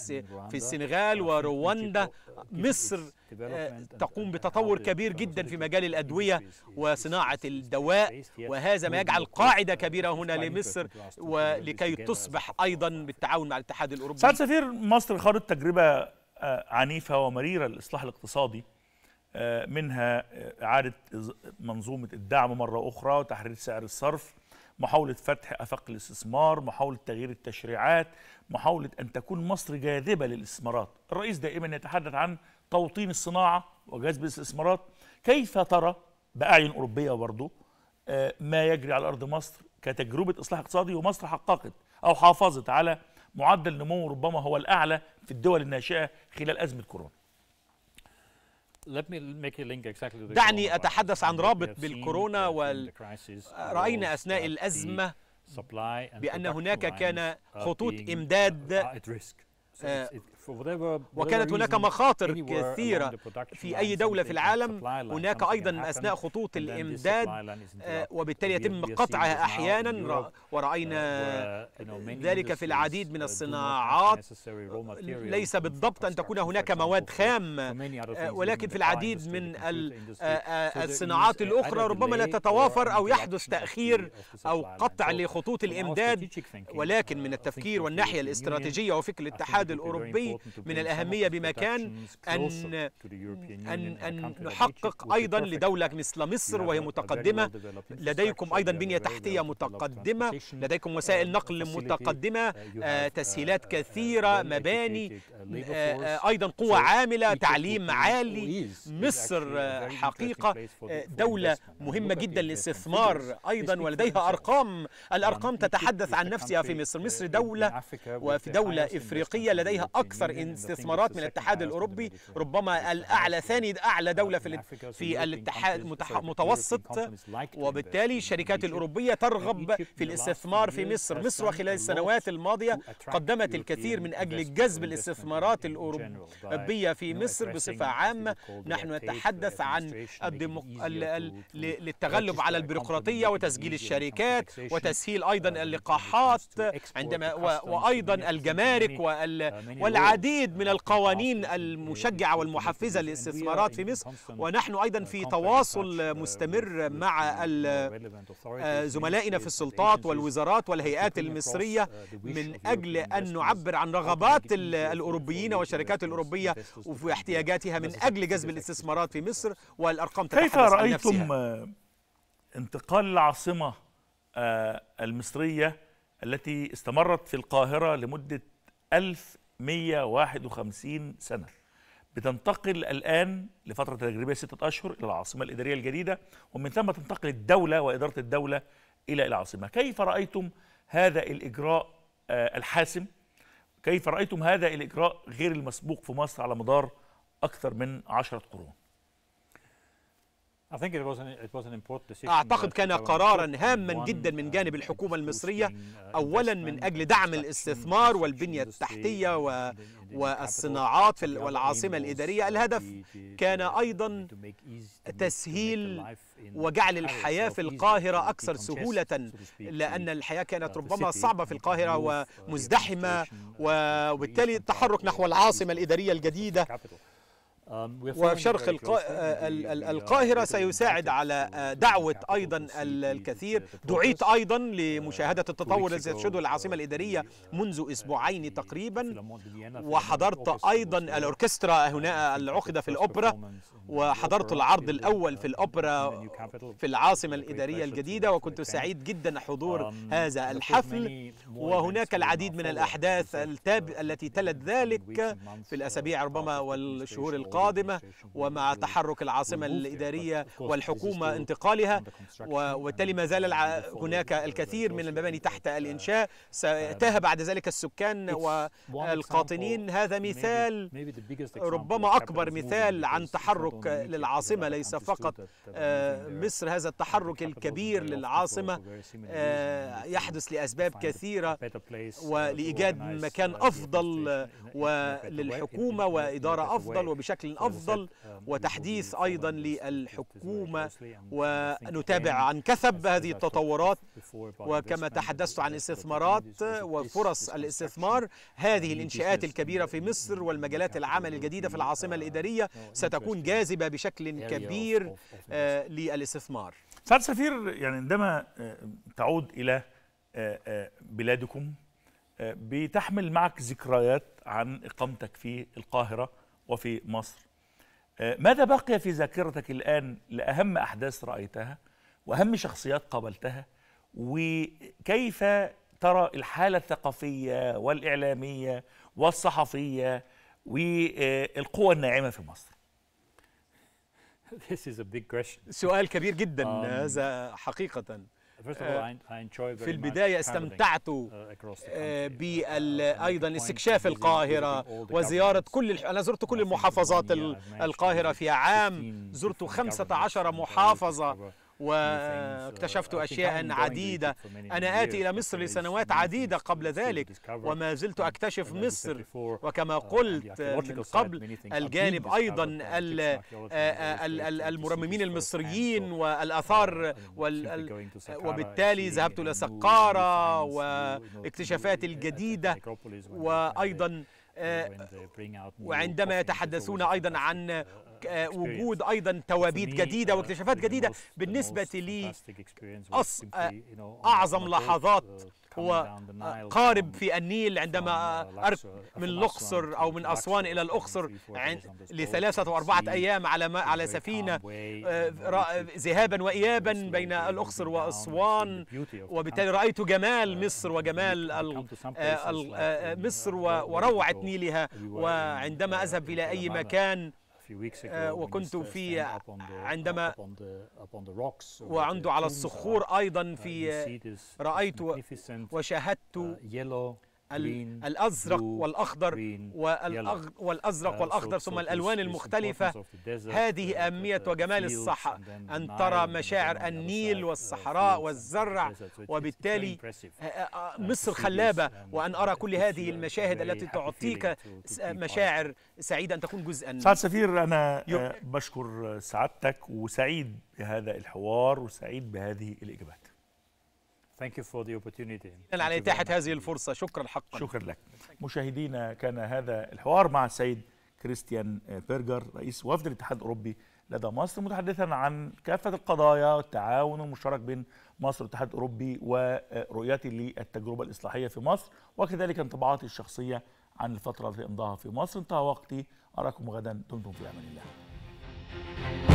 في السنغال ورواندا مصر آه، تقوم بتطور كبير جدا في مجال الأدوية وصناعة الدواء وهذا ما يجعل قاعدة كبيرة هنا لمصر ولكي تصبح أيضا بالتعاون مع الاتحاد الأوروبي سعد سفير مصر خاضت تجربة آه، عنيفة ومريرة للإصلاح الاقتصادي آه، منها إعادة منظومة الدعم مرة أخرى وتحرير سعر الصرف محاولة فتح أفاق الاستثمار محاولة تغيير التشريعات محاولة أن تكون مصر جاذبة للاستثمارات الرئيس دائما يتحدث عن توطين الصناعة وجذب الاستثمارات كيف ترى بأعين أوروبية برضه آه، ما يجري على أرض مصر كتجربة إصلاح اقتصادي ومصر حققت أو حافظت على معدل نمو ربما هو الأعلى في الدول الناشئة خلال أزمة كورونا دعني أتحدث عن رابط بالكورونا ورأينا أثناء الأزمة بأن هناك كان خطوط إمداد وكانت هناك مخاطر كثيرة في أي دولة في العالم هناك أيضا أثناء خطوط الإمداد آه، وبالتالي يتم قطعها أحيانا ورأينا uh, ذلك في العديد من uh, الصناعات آه، ليس بالضبط أن تكون هناك مواد خام آه، ولكن في العديد من الصناعات الأخرى ربما لا تتوافر أو يحدث تأخير أو قطع لخطوط الإمداد ولكن uh, من التفكير والناحية الاستراتيجية وفكر الاتحاد الأوروبي من الأهمية بمكان أن, أن, أن نحقق أيضا لدولة مثل مصر وهي متقدمة لديكم أيضا بنية تحتية متقدمة لديكم وسائل نقل متقدمة uh, آه، تسهيلات uh, uh, كثيرة مباني آه، آه، أيضا قوة عاملة تعليم عالي مصر حقيقة دولة مهمة جدا للاستثمار أيضا ولديها أرقام الأرقام تتحدث عن نفسها في مصر مصر دولة وفي دولة إفريقية لديها أكثر اكثر استثمارات من الاتحاد الاوروبي ربما الاعلى ثاني اعلى دوله في في الاتحاد متوسط وبالتالي الشركات الاوروبيه ترغب في الاستثمار في مصر مصر خلال السنوات الماضيه قدمت الكثير من اجل جذب الاستثمارات الاوروبيه في مصر بصفه عامه نحن نتحدث عن للتغلب على البيروقراطيه وتسجيل الشركات وتسهيل ايضا um, اللقاحات عندما وايضا الجمارك والعالم العديد من القوانين المشجعة والمحفزة للاستثمارات في مصر ونحن أيضا في تواصل مستمر مع آه، زملائنا في السلطات والوزارات والهيئات المصرية uh, من أجل أن نعبر عن رغبات الأوروبيين والشركات الأوروبية وفي احتياجاتها من أجل جذب الاستثمارات في مصر والأرقام تتحدث عن نفسها كيف رأيتم آه، انتقال العاصمة آه، المصرية التي استمرت في القاهرة لمدة ألف 151 سنة بتنتقل الآن لفترة تجريبية ستة أشهر إلى العاصمة الإدارية الجديدة ومن ثم تنتقل الدولة وإدارة الدولة إلى العاصمة كيف رأيتم هذا الإجراء آه، الحاسم كيف رأيتم هذا الإجراء غير المسبوق في مصر على مدار أكثر من عشرة قرون أعتقد كان قرارا هاما جدا من uh, جانب الحكومة المصرية uh, أولا من أجل دعم الاستثمار والبنية التحتية والصناعات والعاصمة الإدارية uh, الهدف كان أيضا تسهيل وجعل الحياة في القاهرة أكثر سهولة لأن الحياة كانت ربما صعبة في القاهرة ومزدحمة وبالتالي التحرك نحو العاصمة الإدارية الجديدة وشرق آه، uh, القاهرة سيساعد على آه، دعوة أيضا الكثير دعيت أيضا uh, لمشاهدة التطور الذي تشهده العاصمة uh, الإدارية منذ أسبوعين تقريبا وحضرت أيضا الأوركسترا هنا العقدة في الأوبرا وحضرت العرض الأول في الأوبرا في العاصمة الإدارية الجديدة وكنت سعيد جدا حضور um, هذا الحفل وهناك العديد من الأحداث التي تلت ذلك في الأسابيع ربما والشهور القادمة القادمة ومع تحرك العاصمة يعني الإدارية والحكومة انتقالها وبالتالي ما زال يعني هناك الكثير من المباني تحت الإنشاء سيتاهى بعد ذلك السكان والقاطنين هذا مثال ربما أكبر مثال عن تحرك للعاصمة ليس فقط آه، مصر هذا التحرك الكبير للعاصمة آه، يحدث لأسباب كثيرة uh, ولإيجاد مكان uh, أفضل وللحكومة وإدارة أفضل وبشكل بشكل أفضل آه، وتحديث أيضا للحكومة ونتابع يعني، عن كثب هذه التطورات وكما تحدثت عن استثمارات وفرص الاستثمار هذه الإنشاءات الكبيرة في مصر والمجالات العمل الجديدة في العاصمة uh, الإدارية ستكون جاذبة بشكل كبير آه، للاستثمار سعد سفير يعني عندما آه، تعود إلى بلادكم بتحمل معك ذكريات عن إقامتك في القاهرة وفي مصر آه، ماذا بقي في ذاكرتك الآن لأهم أحداث رأيتها وأهم شخصيات قابلتها وكيف ترى الحالة الثقافية والإعلامية والصحفية والقوى الناعمة في مصر This is a big question. سؤال كبير جدا هذا حقيقة آه، في البداية استمتعت uh, آه، uh, بأيضا استكشاف القاهرة وزيارة كل أنا زرت كل المحافظات القاهرة في عام زرت 15 uh, محافظة واكتشفت أشياء عديدة أنا آتي إلى مصر لسنوات عديدة قبل ذلك وما زلت أكتشف مصر وكما uh, قلت من قبل الجانب أيضا آه، المرممين المصريين والأثار وبالتالي ذهبت إلى سقارة واكتشافات الجديدة وأيضا آه، وعندما يتحدثون أيضا عن آه، وجود ايضا توابيت جديده uh, واكتشافات جديده بالنسبه لي آه، اعظم لحظات uh, هو آه، قارب في النيل عندما uh, أركب من الأقصر أو من أسوان إلى الأقصر لثلاثة او اربعه أيام على على سفينة ذهابا وإيابا بين الأقصر وأسوان وبالتالي رأيت جمال مصر وجمال مصر وروعة نيلها وعندما أذهب إلى أي مكان آه، وكنت في عندما وعنده على الصخور uh, أيضا uh, في رأيت وشاهدت uh, الازرق والأخضر, uh, والأخضر والازرق والأخضر ثم الألوان المختلفة هذه uh, أهمية وجمال الصحة أن ترى مشاعر النيل والصحراء والزرع وبالتالي آه، آه، مصر خلابة وأن أرى كل هذه المشاهد التي تعطيك مشاعر سعيدة أن تكون جزءا سعد سفير أنا آه، بشكر سعادتك وسعيد بهذا الحوار وسعيد بهذه الإجابات Thank you for the opportunity. على إتاحة هذه الفرصة شكرا حقا شكرا لك مشاهدينا كان هذا الحوار مع السيد كريستيان بيرجر رئيس وفد الاتحاد الأوروبي لدى مصر متحدثا عن كافة القضايا والتعاون المشترك بين مصر والاتحاد الأوروبي ورؤيتي للتجربة الإصلاحية في مصر وكذلك انطباعاتي الشخصية عن الفترة التي أمضاها في مصر انتهى وقتي أراكم غدا دمتم في أمان الله